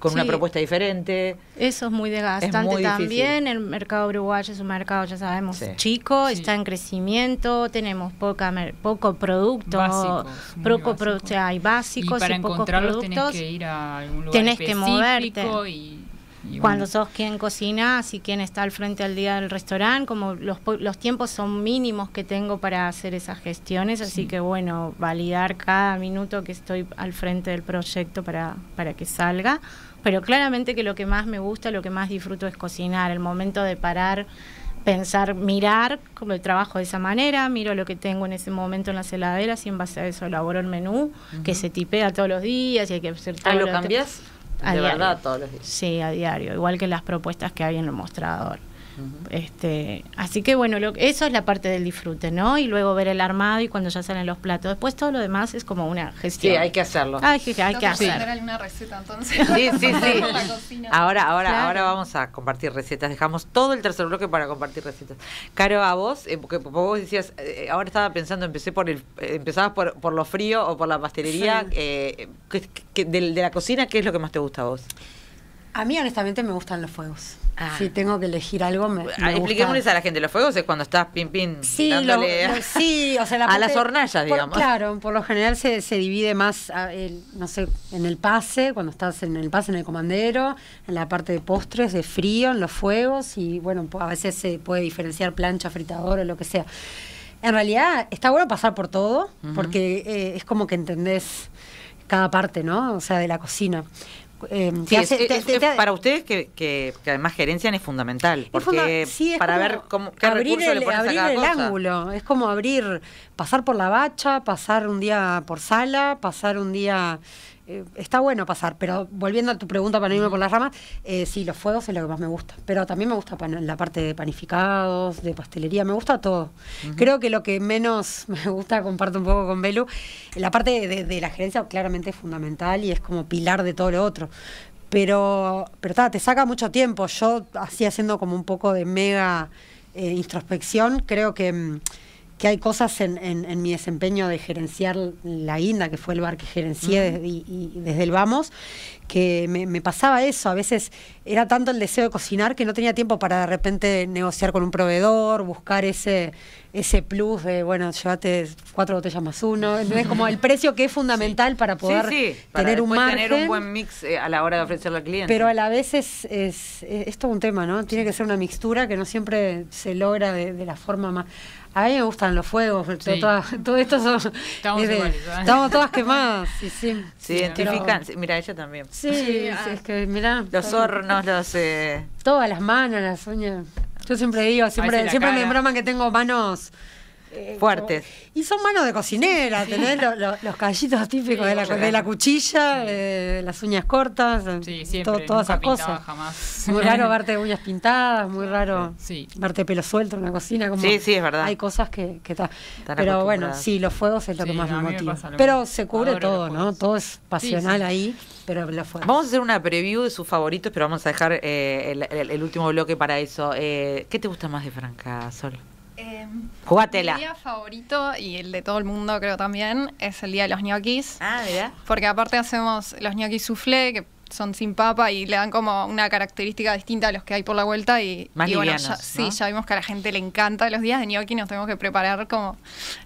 con una propuesta diferente. Eso es muy desgastante también. El mercado uruguayo es un mercado, ya sabemos, chico, está en crecimiento, tenemos poca poco producto, poco hay básicos y, para pocos productos. Tenés que moverte. Cuando sos quien cocina y quien está al frente al día del restaurante, como los, los tiempos son mínimos que tengo para hacer esas gestiones, así que bueno, validar cada minuto que estoy al frente del proyecto para, para que salga pero claramente que lo que más me gusta, lo que más disfruto es cocinar, el momento de parar, pensar, mirar, como el trabajo de esa manera, miro lo que tengo en ese momento en las heladeras y en base a eso elaboro el menú, que se tipea todos los días y hay que observar... Ah, todo. lo cambias de verdad todos los días. Sí, a diario, igual que las propuestas que hay en el mostrador este, así que bueno, eso es la parte del disfrute, ¿no? Y luego ver el armado y cuando ya salen los platos. Después todo lo demás es como una gestión. Sí, hay que hacerlo. Hay que, hay que hacer. receta entonces. Sí, sí, sí. ahora, ahora, ahora vamos a compartir recetas. Dejamos todo el tercer bloque para compartir recetas. Caro, a vos, eh, porque vos decías, eh, ahora estaba pensando, empecé por el, eh, empezabas por, por lo frío o por la pastelería. de la cocina, ¿qué es lo que más te gusta a vos? A mí honestamente me gustan los fuegos. Si ah. tengo que elegir algo, me, me ah, a la gente, los fuegos es cuando estás pim pim dándole sí, o sea, a las hornallas, digamos. claro, por lo general se, divide más, ah, no sé, en el pase, cuando estás en el pase, en el comandero, en la parte de postres, de frío, en los fuegos, y bueno, a veces se puede diferenciar plancha, o lo que sea. En realidad está bueno pasar por todo, porque eh, es como que entendés cada parte, ¿no? O sea, de la cocina para ustedes que, además gerencian es fundamental, porque para ver cómo, qué abrir le pones a el ángulo, es como abrir, pasar por la bacha, pasar un día por sala, pasar un día eh, está bueno pasar, pero volviendo a tu pregunta para no irme por las ramas, eh, sí, los fuegos es lo que más me gusta, pero también me gusta la parte de panificados, de pastelería, me gusta todo. Creo que lo que menos me gusta, comparto un poco con Belu, la parte de, la gerencia claramente es fundamental y es como pilar de todo lo otro, pero, pero te saca mucho tiempo. Yo, así haciendo como un poco de mega eh, introspección, creo que mm, que hay cosas en, mi desempeño de gerenciar la INDA, que fue el bar que gerencié desde, y, desde el Vamos, que me, pasaba eso. A veces era tanto el deseo de cocinar que no tenía tiempo para de repente negociar con un proveedor, buscar ese, ese plus de, bueno, llévate cuatro botellas más uno. Es como el precio que es fundamental para poder tener un buen mix eh, a la hora de ofrecerlo al cliente. Pero a la vez es, es, todo un tema, ¿no? Tiene que ser una mixtura que no siempre se logra de la forma más... A mí me gustan los fuegos, todo esto ¿eh? Estamos, todas quemadas. Sí, Se identifican. mira, ella también. Sí, ah. es que, mira Los hornos, los. Eh, todas las manos, las uñas. Yo siempre digo, siempre, siempre me broman que tengo manos eh, Fuertes. y son manos de cocinera, tener los callitos típicos de, la, de, la, cuchilla, eh, las uñas cortas, todas esas cosas. Muy raro verte uñas pintadas, muy raro verte pelo suelto en la cocina. Como Hay cosas que, que Pero bueno, sí, los fuegos es lo que más me motiva. Pero se cubre todo, ¿no? Todo es pasional ahí, pero Vamos a hacer una preview de sus favoritos, pero vamos a dejar eh, el, el, último bloque para eso. ¿Qué te gusta más de Franca Sol? Eh, Mi día favorito y el de todo el mundo creo también es el día de los ñoquis. Ah, mira. Porque aparte hacemos los ñoquis soufflé, que son sin papa y le dan como una característica distinta a los que hay por la vuelta y, Más bueno, ya, sí, ya vimos que a la gente le encanta los días de gnocchi, nos tenemos que preparar como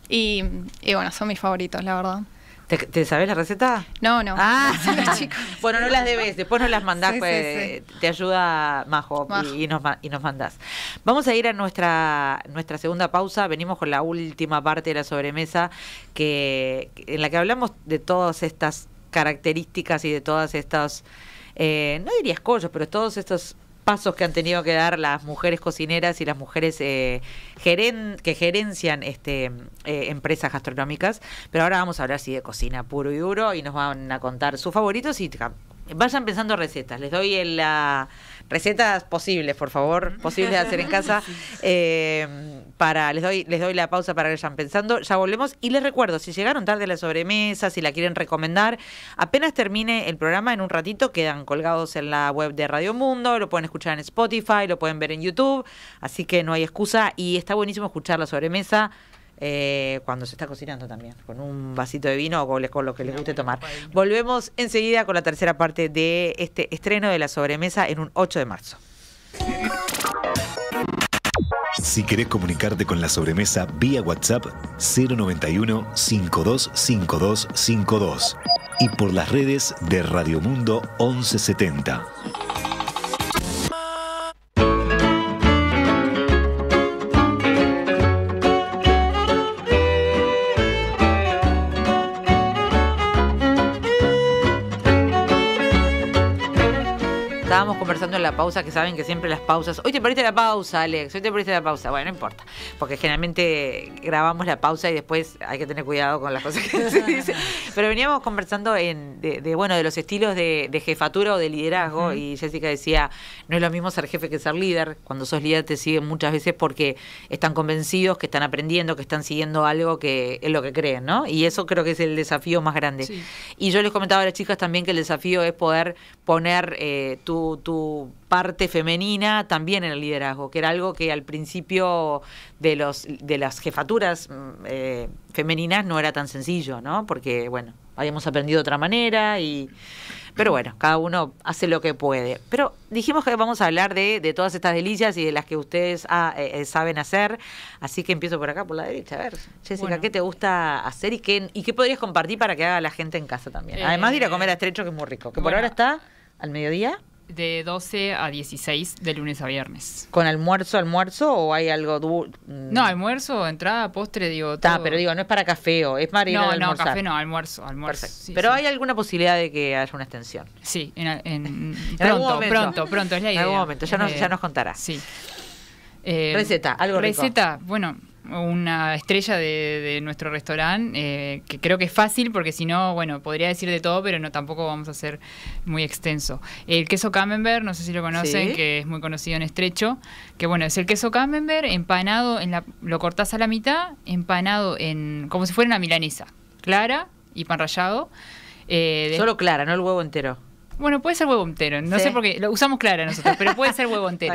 y bueno, son mis favoritos, la verdad. ¿Te, sabes la receta? No, no. Ah, chicos. bueno, no las debes, después nos las mandás, pues, eh, te ayuda Majo, Y, nos, y mandás. Vamos a ir a nuestra, nuestra segunda pausa, venimos con la última parte de la sobremesa, que, en la que hablamos de todas estas características y de todas estas, eh, no diría escollos, pero todos estos pasos que han tenido que dar las mujeres cocineras y las mujeres eh, que gerencian este, eh, empresas gastronómicas. Pero ahora vamos a hablar sí de cocina puro y duro y nos van a contar sus favoritos y vayan pensando recetas. Les doy el, la recetas posibles, por favor, posibles de hacer en casa. Eh, para, les doy, les doy la pausa para que vayan pensando. Ya volvemos. Y les recuerdo, si llegaron tarde la sobremesa, si la quieren recomendar, apenas termine el programa en un ratito, quedan colgados en la web de Radio Mundo, lo pueden escuchar en Spotify, lo pueden ver en YouTube, así que no hay excusa y está buenísimo escuchar la sobremesa eh, cuando se está cocinando también, con un vasito de vino o con, lo que les guste tomar. Volvemos enseguida con la tercera parte de este estreno de la sobremesa en un 8 de marzo. Si querés comunicarte con la sobremesa vía WhatsApp 091 525252 y por las redes de Radio Mundo 1170. la pausa, que saben que siempre las pausas. Hoy te perdiste la pausa, Alex, hoy te perdiste la pausa. Bueno, no importa, porque generalmente grabamos la pausa y después hay que tener cuidado con las cosas que se dicen. Pero veníamos conversando en, de, bueno, de los estilos de, jefatura o de liderazgo y Jessica decía, no es lo mismo ser jefe que ser líder. Cuando sos líder te siguen muchas veces porque están convencidos, que están aprendiendo, que están siguiendo algo que es lo que creen, ¿no? Y eso creo que es el desafío más grande. Y yo les comentaba a las chicas también que el desafío es poder poner eh, tu, tu parte femenina también en el liderazgo, que era algo que al principio de, los, de las jefaturas mm, eh, femeninas no era tan sencillo, ¿no? Porque, bueno, habíamos aprendido de otra manera y... Pero bueno, cada uno hace lo que puede. Pero dijimos que vamos a hablar de, todas estas delicias y de las que ustedes ah, eh, eh, saben hacer. Así que empiezo por acá, por la derecha. A ver, Jessica, ¿qué te gusta hacer y qué, y qué podrías compartir para que haga la gente en casa también? Además de ir a comer a estrecho, que es muy rico. Que por ahora está al mediodía de 12 a 16 de lunes a viernes. ¿Con almuerzo, almuerzo o hay algo mm? No, almuerzo, entrada, postre, digo, todo. pero digo, no es para café o es para ir No, no, café no, almuerzo, almuerzo. pero hay alguna posibilidad de que haya una extensión. Sí, en, en, en pronto, pronto, es la idea. En algún momento, ya, nos, ya eh, nos contará Sí. Eh, receta, algo Receta, bueno, una estrella de, nuestro restaurante, eh, que creo que es fácil porque si no, bueno, podría decir de todo, pero no tampoco vamos a ser muy extenso. El queso camembert, no sé si lo conocen, que es muy conocido en estrecho, que bueno, es el queso camembert empanado, en la, lo cortás a la mitad, empanado en como si fuera una milanesa, clara y pan rallado. Eh, Solo clara, no el huevo entero. Bueno, puede ser huevo entero. No sé por qué. Lo usamos clara nosotros, pero puede ser huevo entero.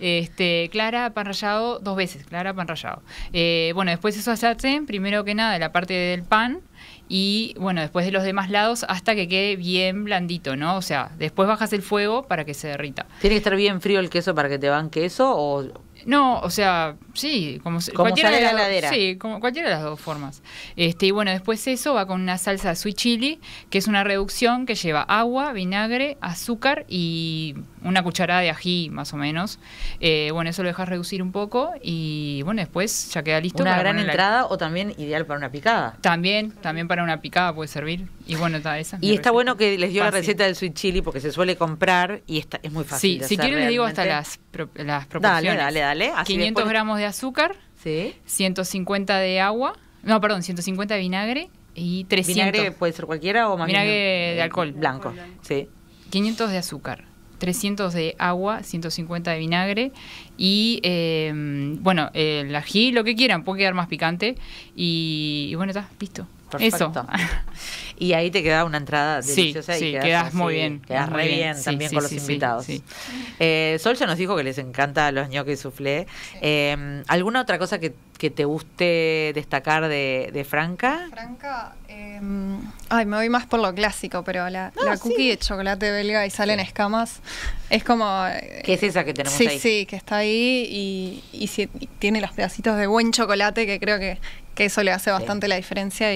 Este, clara, pan rallado, dos veces. Clara, pan rallado. Eh, bueno, después eso se hace, primero que nada, la parte del pan y bueno, después de los demás lados hasta que quede bien blandito, ¿no? O sea, después bajas el fuego para que se derrita. ¿Tiene que estar bien frío el queso para que te van queso o...? No, o sea, Sí, como, como cualquiera de Sí, como cualquiera de las dos formas. Este, y bueno, después eso va con una salsa sweet chili, que es una reducción que lleva agua, vinagre, azúcar y una cucharada de ají, más o menos. Eh, bueno, eso lo dejas reducir un poco y bueno, después ya queda listo. Una gran entrada o también ideal para una picada. También, también para una picada puede servir. Y bueno, está esa. y está bueno que les dio la receta del sweet chili porque se suele comprar y está, es muy fácil. Sí, si quieren les digo hasta las, proporciones. Dale, dale, dale. 500 gramos de azúcar, sí. 150 de agua, no, perdón, 150 de vinagre y 300. Vinagre puede ser cualquiera o más Vinagre de alcohol. Blanco, sí. 500 de azúcar. 300 de agua, 150 de vinagre y, eh, bueno, el ají, lo que quieran, puede quedar más picante. Y, y bueno, está, listo. Perfecto. y ahí te queda una entrada deliciosa sí, y quedas, muy bien. Quedas re bien, también con los invitados. Eh, Sol ya nos dijo que les encanta los y soufflé. Em, ¿Alguna otra cosa que, te guste destacar de, Franca? Franca, em, ay, me voy más por lo clásico, pero la, ah, cookie de chocolate belga y salen escamas es como... ¿Qué es esa que tenemos ahí? Sí, sí, que está ahí y, tiene los pedacitos de buen chocolate que creo que que eso le hace bastante la diferencia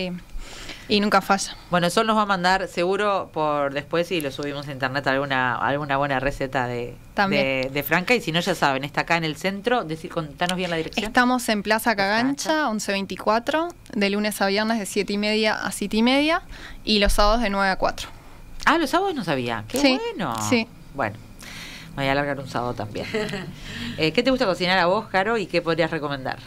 y, nunca falla. Bueno, eso nos va a mandar seguro por después si lo subimos a internet alguna, alguna buena receta de, de, Franca. Y si no, ya saben, está acá en el centro. Decir, contanos bien la dirección. Estamos en Plaza Cagancha, 1124, de lunes a viernes de 7 y media a 7 y media y los sábados de 9 a 4. Ah, los sábados no sabía. Qué bueno. Sí. Bueno. Me voy a alargar un sábado también. eh, ¿Qué te gusta cocinar a vos, Caro, y qué podrías recomendar?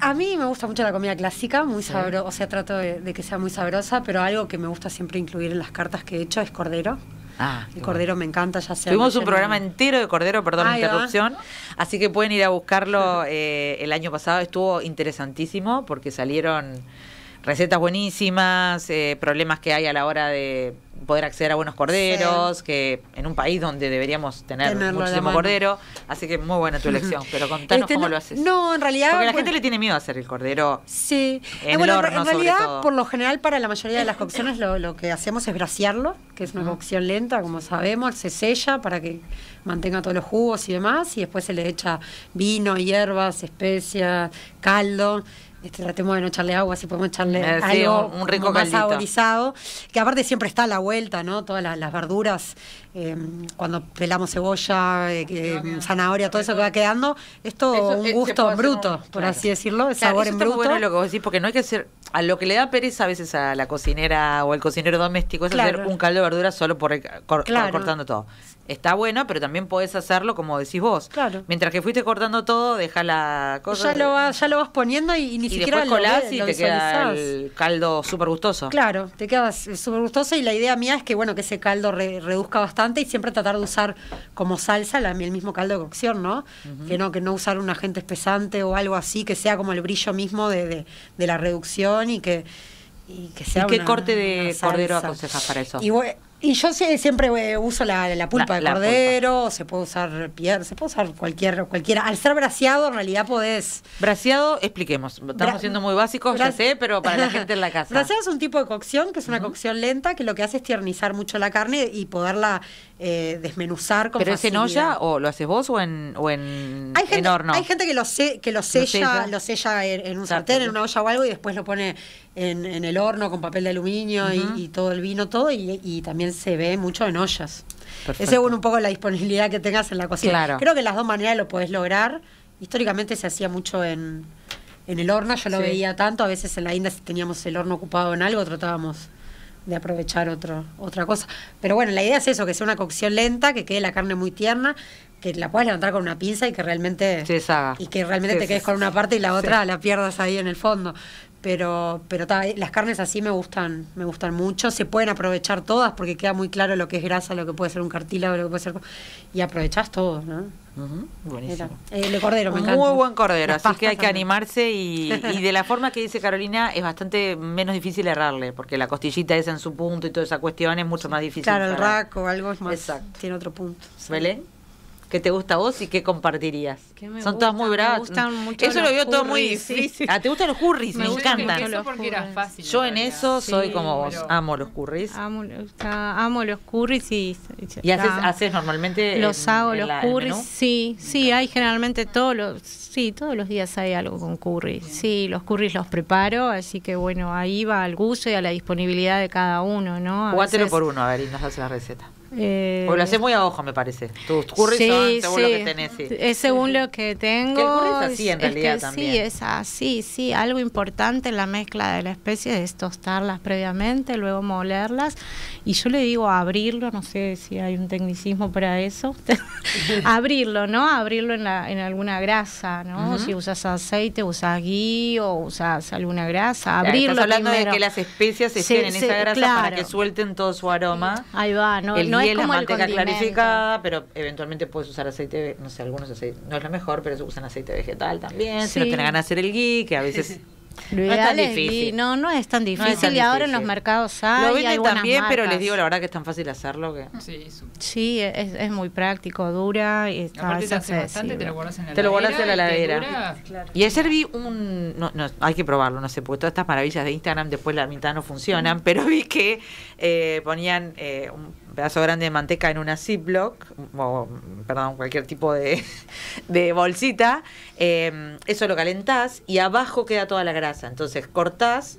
A mí me gusta mucho la comida clásica, muy o sea, trato de, que sea muy sabrosa, pero algo que me gusta siempre incluir en las cartas que he hecho es cordero. Ah, el cordero me encanta, ya sea. Tuvimos un programa entero de cordero, perdón la interrupción. Así que pueden ir a buscarlo. Eh, el año pasado estuvo interesantísimo porque salieron recetas buenísimas, eh, problemas que hay a la hora de poder acceder a buenos corderos, que en un país donde deberíamos tener muchísimo cordero, así que muy buena tu elección, pero contanos este, cómo no, lo haces. No, en realidad... Porque la gente le tiene miedo a hacer el cordero. Sí, en, eh, bueno, en realidad, por lo general, para la mayoría de las cocciones lo, que hacemos es brasearlo, que es una cocción lenta, como sabemos, se sella para que mantenga todos los jugos y demás, y después se le echa vino, hierbas, especias, caldo este, tratemos de no echarle agua, si podemos echarle eh, algo un rico saborizado, que aparte siempre está a la vuelta, ¿no? Todas las, verduras, eh, cuando pelamos cebolla, eh, mm, zanahoria, todo eso que va quedando, es un gusto bruto, por así decirlo, sabor en bruto. Muy bueno lo que vos decís, porque no hay que hacer, a lo que le da pereza a veces a la cocinera o al cocinero doméstico es hacer un caldo de verduras solo por, cortando todo está bueno, pero también podés hacerlo como decís vos. Mientras que fuiste cortando todo, deja la cosa. Ya lo, vas, ya lo vas poniendo y, ni y siquiera después colás y te queda el caldo súper gustoso. Claro, te queda súper gustoso y la idea mía es que, bueno, que ese caldo reduzca bastante y siempre tratar de usar como salsa el mismo caldo de cocción, ¿no? Que no que no usar un agente espesante o algo así, que sea como el brillo mismo de, la reducción y que... Y, que sea ¿Y qué corte de cordero aconsejas para eso? Y yo siempre eh, uso la, pulpa de cordero, se puede usar pier, se puede usar cualquier, cualquiera. Al ser braseado, en realidad podés. Braseado, expliquemos. Estamos siendo muy básicos, ya sé, pero para la gente en la casa. Braseado es un tipo de cocción, que es una cocción lenta, que lo que hace es tiernizar mucho la carne y poderla eh, desmenuzar con ¿Pero es en olla o lo haces vos o en, horno? Hay gente que lo, que lo sella, sella, en, un sartén, en una olla o algo y después lo pone en, el horno con papel de aluminio y, todo el vino, todo, y, también se ve mucho en ollas. Es según un poco la disponibilidad que tengas en la cocina. Creo que las dos maneras lo podés lograr. Históricamente se hacía mucho en, en el horno, yo lo veía tanto, a veces en la India si teníamos el horno ocupado en algo, tratábamos de aprovechar otro, otra cosa. Pero bueno, la idea es eso, que sea una cocción lenta, que quede la carne muy tierna, que la puedas levantar con una pinza y que realmente, y que realmente te quedes con una parte y la otra la pierdas ahí en el fondo pero pero eh, las carnes así me gustan me gustan mucho se pueden aprovechar todas porque queda muy claro lo que es grasa lo que puede ser un cartílago lo que puede ser y aprovechas todo no buenísimo eh, el cordero me encanta muy buen cordero así que hay que animarse y, de la forma que dice Carolina es bastante menos difícil errarle porque la costillita es en su punto y toda esa cuestión es mucho más difícil claro el rack o algo es más Exacto. tiene otro punto que te gusta vos y qué compartirías. Son todas muy bravas. eso lo veo todo muy difícil. Ah, ¿te gustan los curris? Me, encantan. Yo en eso soy como vos, amo los curris. Amo, los curris y... haces, normalmente? Los hago, los sí, sí, hay generalmente todos los, sí, todos los días hay algo con curry Sí, los curris los preparo, así que bueno, ahí va al gusto y a la disponibilidad de cada uno, ¿no? cuatro por uno, a ver, y nos hace la receta. Eh, lo hace muy a ojo, me parece. Tus son según lo que tenés. Es según lo que tengo. el es así en realidad también. Sí, es así, sí. Algo importante en la mezcla de la especie es tostarlas previamente, luego molerlas. Y yo le digo abrirlo, no sé si hay un tecnicismo para eso. abrirlo, ¿no? Abrirlo en, alguna grasa, ¿no? Si usas aceite, usas gui o usas alguna grasa. Abrirlo. hablando de que las especias estén se, en esa grasa para que suelten todo su aroma. Ahí va, no no la manteca clarificada, pero eventualmente puedes usar aceite, no sé, algunos aceites, no es lo mejor, pero usan aceite vegetal también, si no tienen ganas de hacer el ghee, que a veces... no es tan difícil. No, es tan difícil. y ahora en los mercados hay. Lo venden también, pero les digo la verdad que es tan fácil hacerlo que. Sí, es, muy práctico, dura y está Aparte, te hace bastante, te lo guardas en la heladera. Y ayer vi un. hay que probarlo, no sé, porque todas estas maravillas de Instagram después la mitad no funcionan, mm. pero vi que eh, ponían eh, un pedazo grande de manteca en una Ziploc, o perdón, cualquier tipo de, bolsita, em, eso lo calentás y abajo queda toda la grasa. Entonces cortás,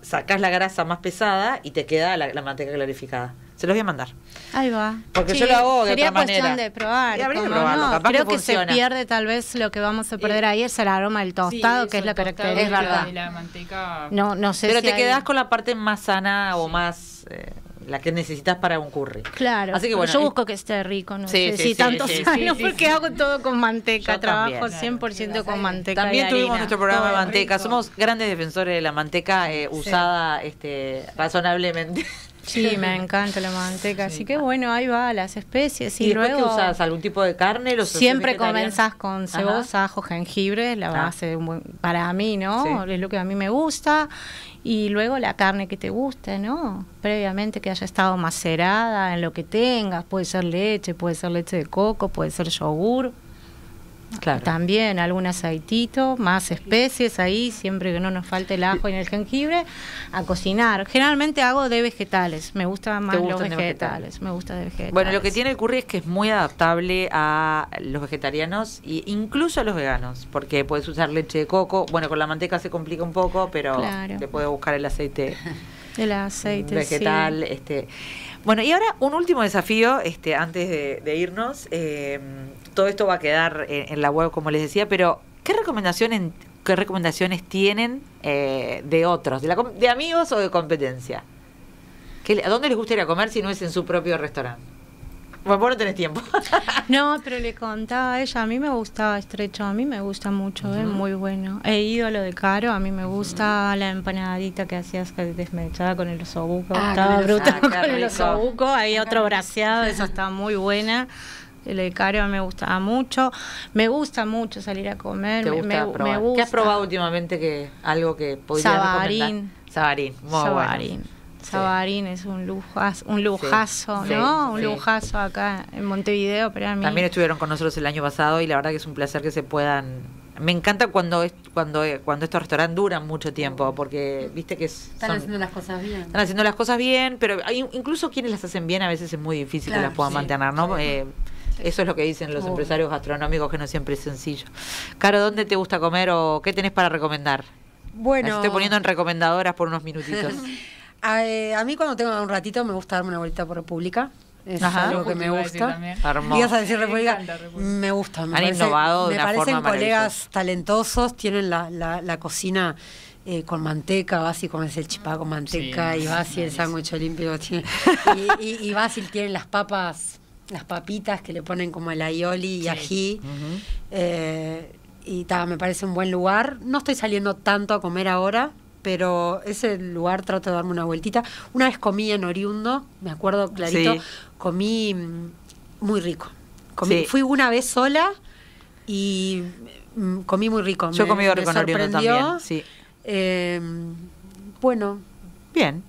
sacás la grasa más pesada y te queda la, manteca clarificada. Se los voy a mandar. Ahí va. Porque yo lo hago de otra manera. cuestión de probar. creo que, se pierde tal vez lo que vamos a perder ahí es el aroma del tostado, que es la característica De la manteca. No, no sé Pero te quedás con la parte más sana o más... Eh, la que necesitas para un curry. Claro. Así que yo busco que esté rico, no sé si tantos años, porque hago todo con manteca, trabajo 100% con manteca. También tuvimos nuestro programa de manteca, somos grandes defensores de la manteca eh, usada este razonablemente. Sí, me encanta la manteca. Así que bueno, ahí va, las especies. ¿Y, luego, usas? ¿Algún tipo de carne? Los siempre comenzas con cebolla, ajo, jengibre, la ah. base para mí, ¿no? Es lo que a mí me gusta. Y luego la carne que te guste, ¿no? Previamente que haya estado macerada en lo que tengas. Puede ser leche, puede ser leche de coco, puede ser yogur. También algún aceitito, más especies ahí, siempre que no nos falte el ajo y el jengibre, a cocinar. Generalmente hago de vegetales, me gusta más los vegetales? me gusta de vegetales. Bueno, lo que tiene el curry es que es muy adaptable a los vegetarianos e incluso a los veganos, porque puedes usar leche de coco, bueno, con la manteca se complica un poco, pero te puedes buscar el aceite. El aceite vegetal, este. Bueno, y ahora un último desafío, este, antes de, de irnos. Eh, todo esto va a quedar en, la web, como les decía, pero ¿qué recomendaciones, qué recomendaciones tienen eh, de otros, de, amigos o de competencia? ¿Qué, ¿A dónde les gustaría comer si no es en su propio restaurante? Bueno, no tenés tiempo. no, pero le contaba a ella, a mí me gustaba Estrecho, a mí me gusta mucho, es muy bueno. He ido a lo de Caro, a mí me gusta la empanadita que hacías que desmechada con el osobuco, ah, estaba bruta ah, con el osobuco, hay otro braseado, esa está muy buena. El de me gustaba mucho. Me gusta mucho salir a comer. me, ¿Qué has probado últimamente que algo que Sabarín. Sabarín. Sabarín. Sabarín es un lujazo, un lujazo ¿no? un lujazo acá en Montevideo, pero También estuvieron con nosotros el año pasado y la verdad que es un placer que se puedan me encanta cuando es, cuando cuando estos restaurantes duran mucho tiempo porque viste que están haciendo las cosas bien están haciendo las cosas bien pero incluso quienes las hacen bien a veces es muy difícil que las puedan mantener no eh, eso es lo que dicen los empresarios gastronómicos, que no siempre es sencillo. Caro, ¿dónde te gusta comer o qué tenés para recomendar? Bueno. Las estoy poniendo en recomendadoras por unos minutitos. Eh, a, mí cuando tengo un ratito me gusta darme una vuelta por República. Es algo que me gusta. vas a decir República. Me, gusta. Me Han innovado de me parecen colegas talentosos, tienen la, la, cocina. Eh, con manteca, vas y comes el chipá con manteca, y vas el sándwich olímpico. Y, y, y, vas tienen las papas las papitas que le ponen como el aioli y ají. Eh, y me parece un buen lugar. No estoy saliendo tanto a comer ahora, pero ese lugar trato de darme una vueltita. Una vez comí en Oriundo, me acuerdo clarito, comí muy rico. Fui una vez sola y mm, comí muy rico. Yo comí rico en Oriundo también, eh, bueno. Bien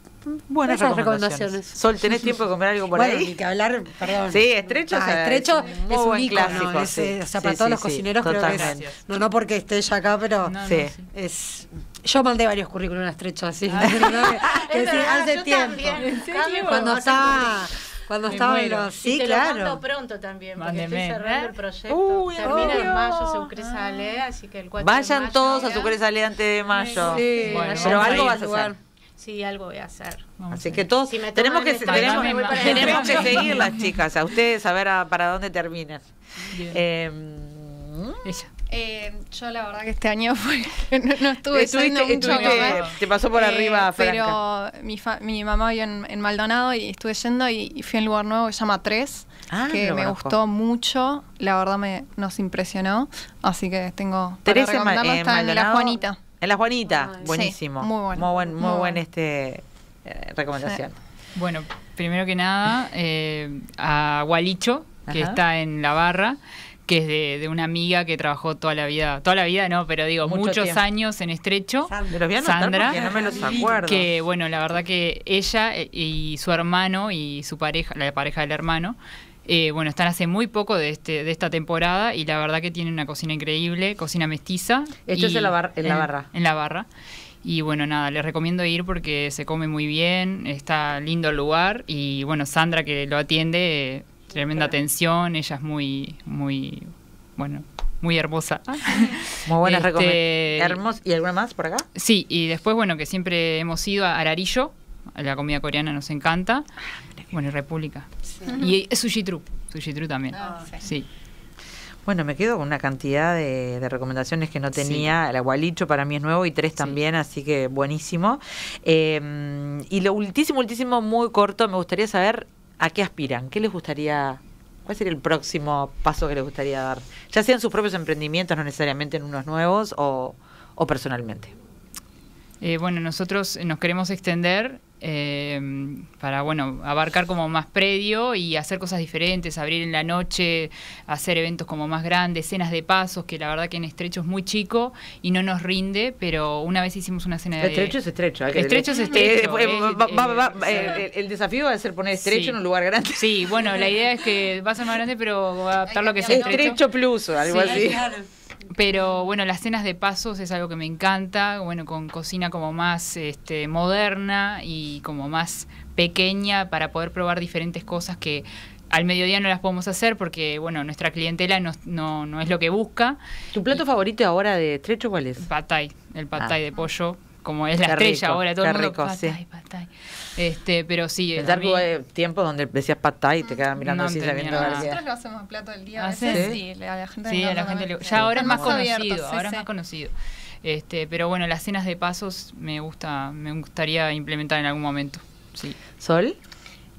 buenas Esas recomendaciones. recomendaciones. Sol, ¿tenés tiempo de comprar algo por bueno, ahí? Ni que hablar, perdón. Sí, estrecho. Ah, o sea, estrecho es, es un clásico. sí. O sea, para sí, todos sí, los cocineros creo que es, No, no porque esté ella acá, pero no, no, es... Yo mandé varios currículums a estrecho así. Ah, es decir, hace tiempo. También, Cuando estaba... Cuando Me estaba en los. Sí, y te claro. Lo pronto también, porque Mándeme. estoy cerrando ¿eh? el proyecto. Uy, Termina obvio. en mayo Sucre sale, así que el 4 Vayan de mayo todos era. a Sucre sale antes de mayo. Sí. Bueno, pero algo vas a hacer. Sí, algo voy a hacer. Así que todos tenemos que, tenemos, tenemos que seguir las chicas, a ustedes a ver para dónde terminan. Em, eh, yo la verdad que este año no, estuve mucho. te pasó por arriba, eh, Pero mi, mi mamá vivió en, Maldonado y estuve yendo y, fui a un lugar nuevo que se llama Tres, ah, que me gustó mucho. La verdad me nos impresionó. Así que tengo. Tres en, la Juanita. En Las Juanita, ah, buenísimo. muy, bueno. muy buen, este eh, recomendación. Bueno, primero que nada, eh, a Gualicho, que está en la barra que es de, una amiga que trabajó toda la vida, toda la vida no, pero digo, muchos años en estrecho. Sandra, no que bueno, la verdad que ella eh, y su hermano y su pareja, la pareja del hermano, eh, bueno, están hace muy poco de, este, de esta temporada y la verdad que tienen una cocina increíble, cocina mestiza. Esto es en la, la barra. En, la barra. Y bueno, nada, les recomiendo ir porque se come muy bien, está lindo el lugar y bueno, Sandra que lo atiende, eh, tremenda atención, ella es muy, muy, bueno, muy hermosa. Ah, muy buenas este, ¿Y alguna más por acá? Sí, y después, bueno, que siempre hemos ido a Ararillo, la comida coreana nos encanta. Ah, bueno, y República. Y es Sushi Sushi también. Ah, sí. Bueno, me quedo con una cantidad de, recomendaciones que no tenía. El agualicho para mí es nuevo y tres también, así que buenísimo. Em, y lo ultísimo, ultísimo, muy corto, me gustaría saber a qué aspiran, qué les gustaría, cuál sería el próximo paso que les gustaría dar, ya sean sus propios emprendimientos, no necesariamente en unos nuevos o, personalmente. Eh, bueno, nosotros nos queremos extender eh, para bueno abarcar como más predio y hacer cosas diferentes, abrir en la noche, hacer eventos como más grandes, cenas de pasos, que la verdad que en estrecho es muy chico y no nos rinde, pero una vez hicimos una cena de estrecho es estrecho, estrecho es estrecho. Eh, el, desafío va a ser poner estrecho en un lugar grande. Sí, bueno, la idea es que va a ser más grande, pero va a adaptar lo que sea estrecho. Estrecho plus, algo sí. así. Pero bueno, las cenas de pasos es algo que me encanta, bueno, con cocina como más este, moderna y como más pequeña para poder probar diferentes cosas que al mediodía no las podemos hacer porque, bueno, nuestra clientela no, es lo que busca. ¿Tu plato favorito ahora de estrecho cuál es? Patay, el patay ah. de pollo como es la estrella ahora, todo el mundo. Rico, patay, patay. Este, pero sí. El que hubo tiempos donde decías patay y te quedas mm, mirando no así sabiendo la Nosotros lo hacemos plato del día. A ¿Ah, veces, sí, sí a la gente, sí, le gusta. Ya ahora es más conocido, ahora es más conocido. Este, pero bueno, las cenas de pasos me gusta, me gustaría implementar en algún momento. Sí. ¿Sol?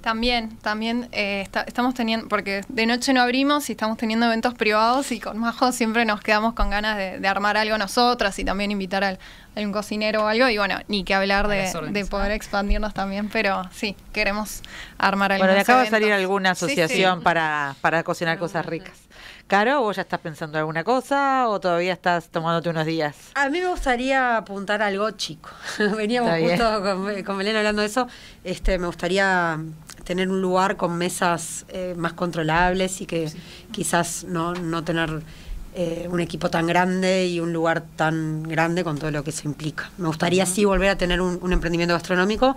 También, también eh, estamos teniendo, porque de noche no abrimos y estamos teniendo eventos privados y con Majo siempre nos quedamos con ganas de, de armar algo nosotras y también invitar al, un cocinero o algo, y bueno, ni que hablar de, poder ah. expandirnos también, pero sí, queremos armar algo. Bueno, de acá salir alguna asociación Para, para cocinar cosas ricas. Caro, ¿vos ya estás pensando en alguna cosa o todavía estás tomándote unos días? A mí me gustaría apuntar algo chico. Veníamos justo con, Belén hablando de eso. Este, me gustaría tener un lugar con mesas eh, más controlables y que quizás no, no tener eh, un equipo tan grande y un lugar tan grande con todo lo que se implica. Me gustaría sí volver a tener un, emprendimiento gastronómico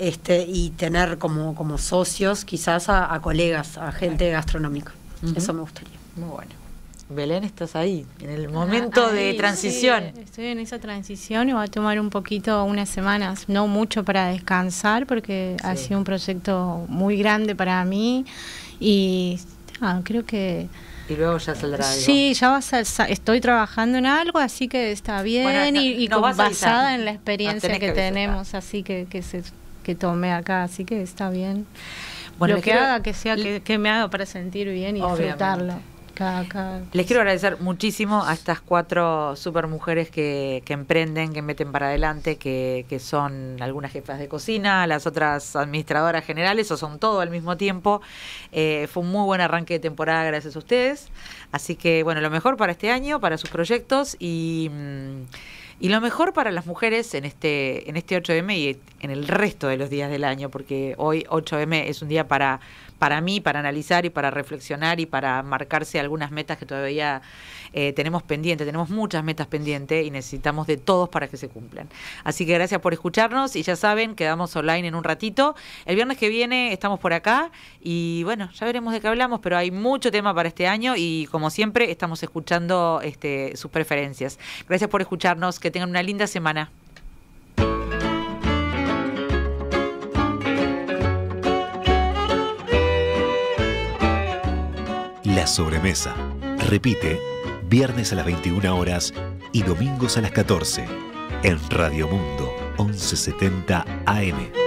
este, y tener como, como socios quizás a, colegas, a gente gastronómica. Eso me gustaría. Muy bueno. Belén, estás ahí, en el ah, momento de transición. estoy en esa transición y va a tomar un poquito, unas semanas, no mucho para descansar, porque ha sido un proyecto muy grande para mí y ah, creo que y luego ya saldrá Sí, ya vas a, estoy trabajando en algo, así que está bien y, basada en la experiencia que, tenemos, así que, que, se, que tomé acá, así que está bien. lo que haga, que sea, que, me haga para sentir bien y disfrutarlo. Les quiero agradecer muchísimo a estas cuatro super mujeres que, emprenden, que meten para adelante, que, son algunas jefas de cocina, las otras administradoras generales, o son todo al mismo tiempo. Eh, fue un muy buen arranque de temporada gracias a ustedes. Así que, bueno, lo mejor para este año, para sus proyectos y... Mm, y lo mejor para las mujeres en este, en este 8M y en el resto de los días del año, porque hoy 8M es un día para para mí, para analizar y para reflexionar y para marcarse algunas metas que todavía eh, tenemos pendiente Tenemos muchas metas pendientes y necesitamos de todos para que se cumplan. Así que gracias por escucharnos y ya saben, quedamos online en un ratito. El viernes que viene estamos por acá y bueno, ya veremos de qué hablamos, pero hay mucho tema para este año y como siempre estamos escuchando este, sus preferencias. Gracias por escucharnos, que tengan una linda semana. La sobremesa. Repite, viernes a las 21 horas y domingos a las 14 en Radio Mundo 1170 AM.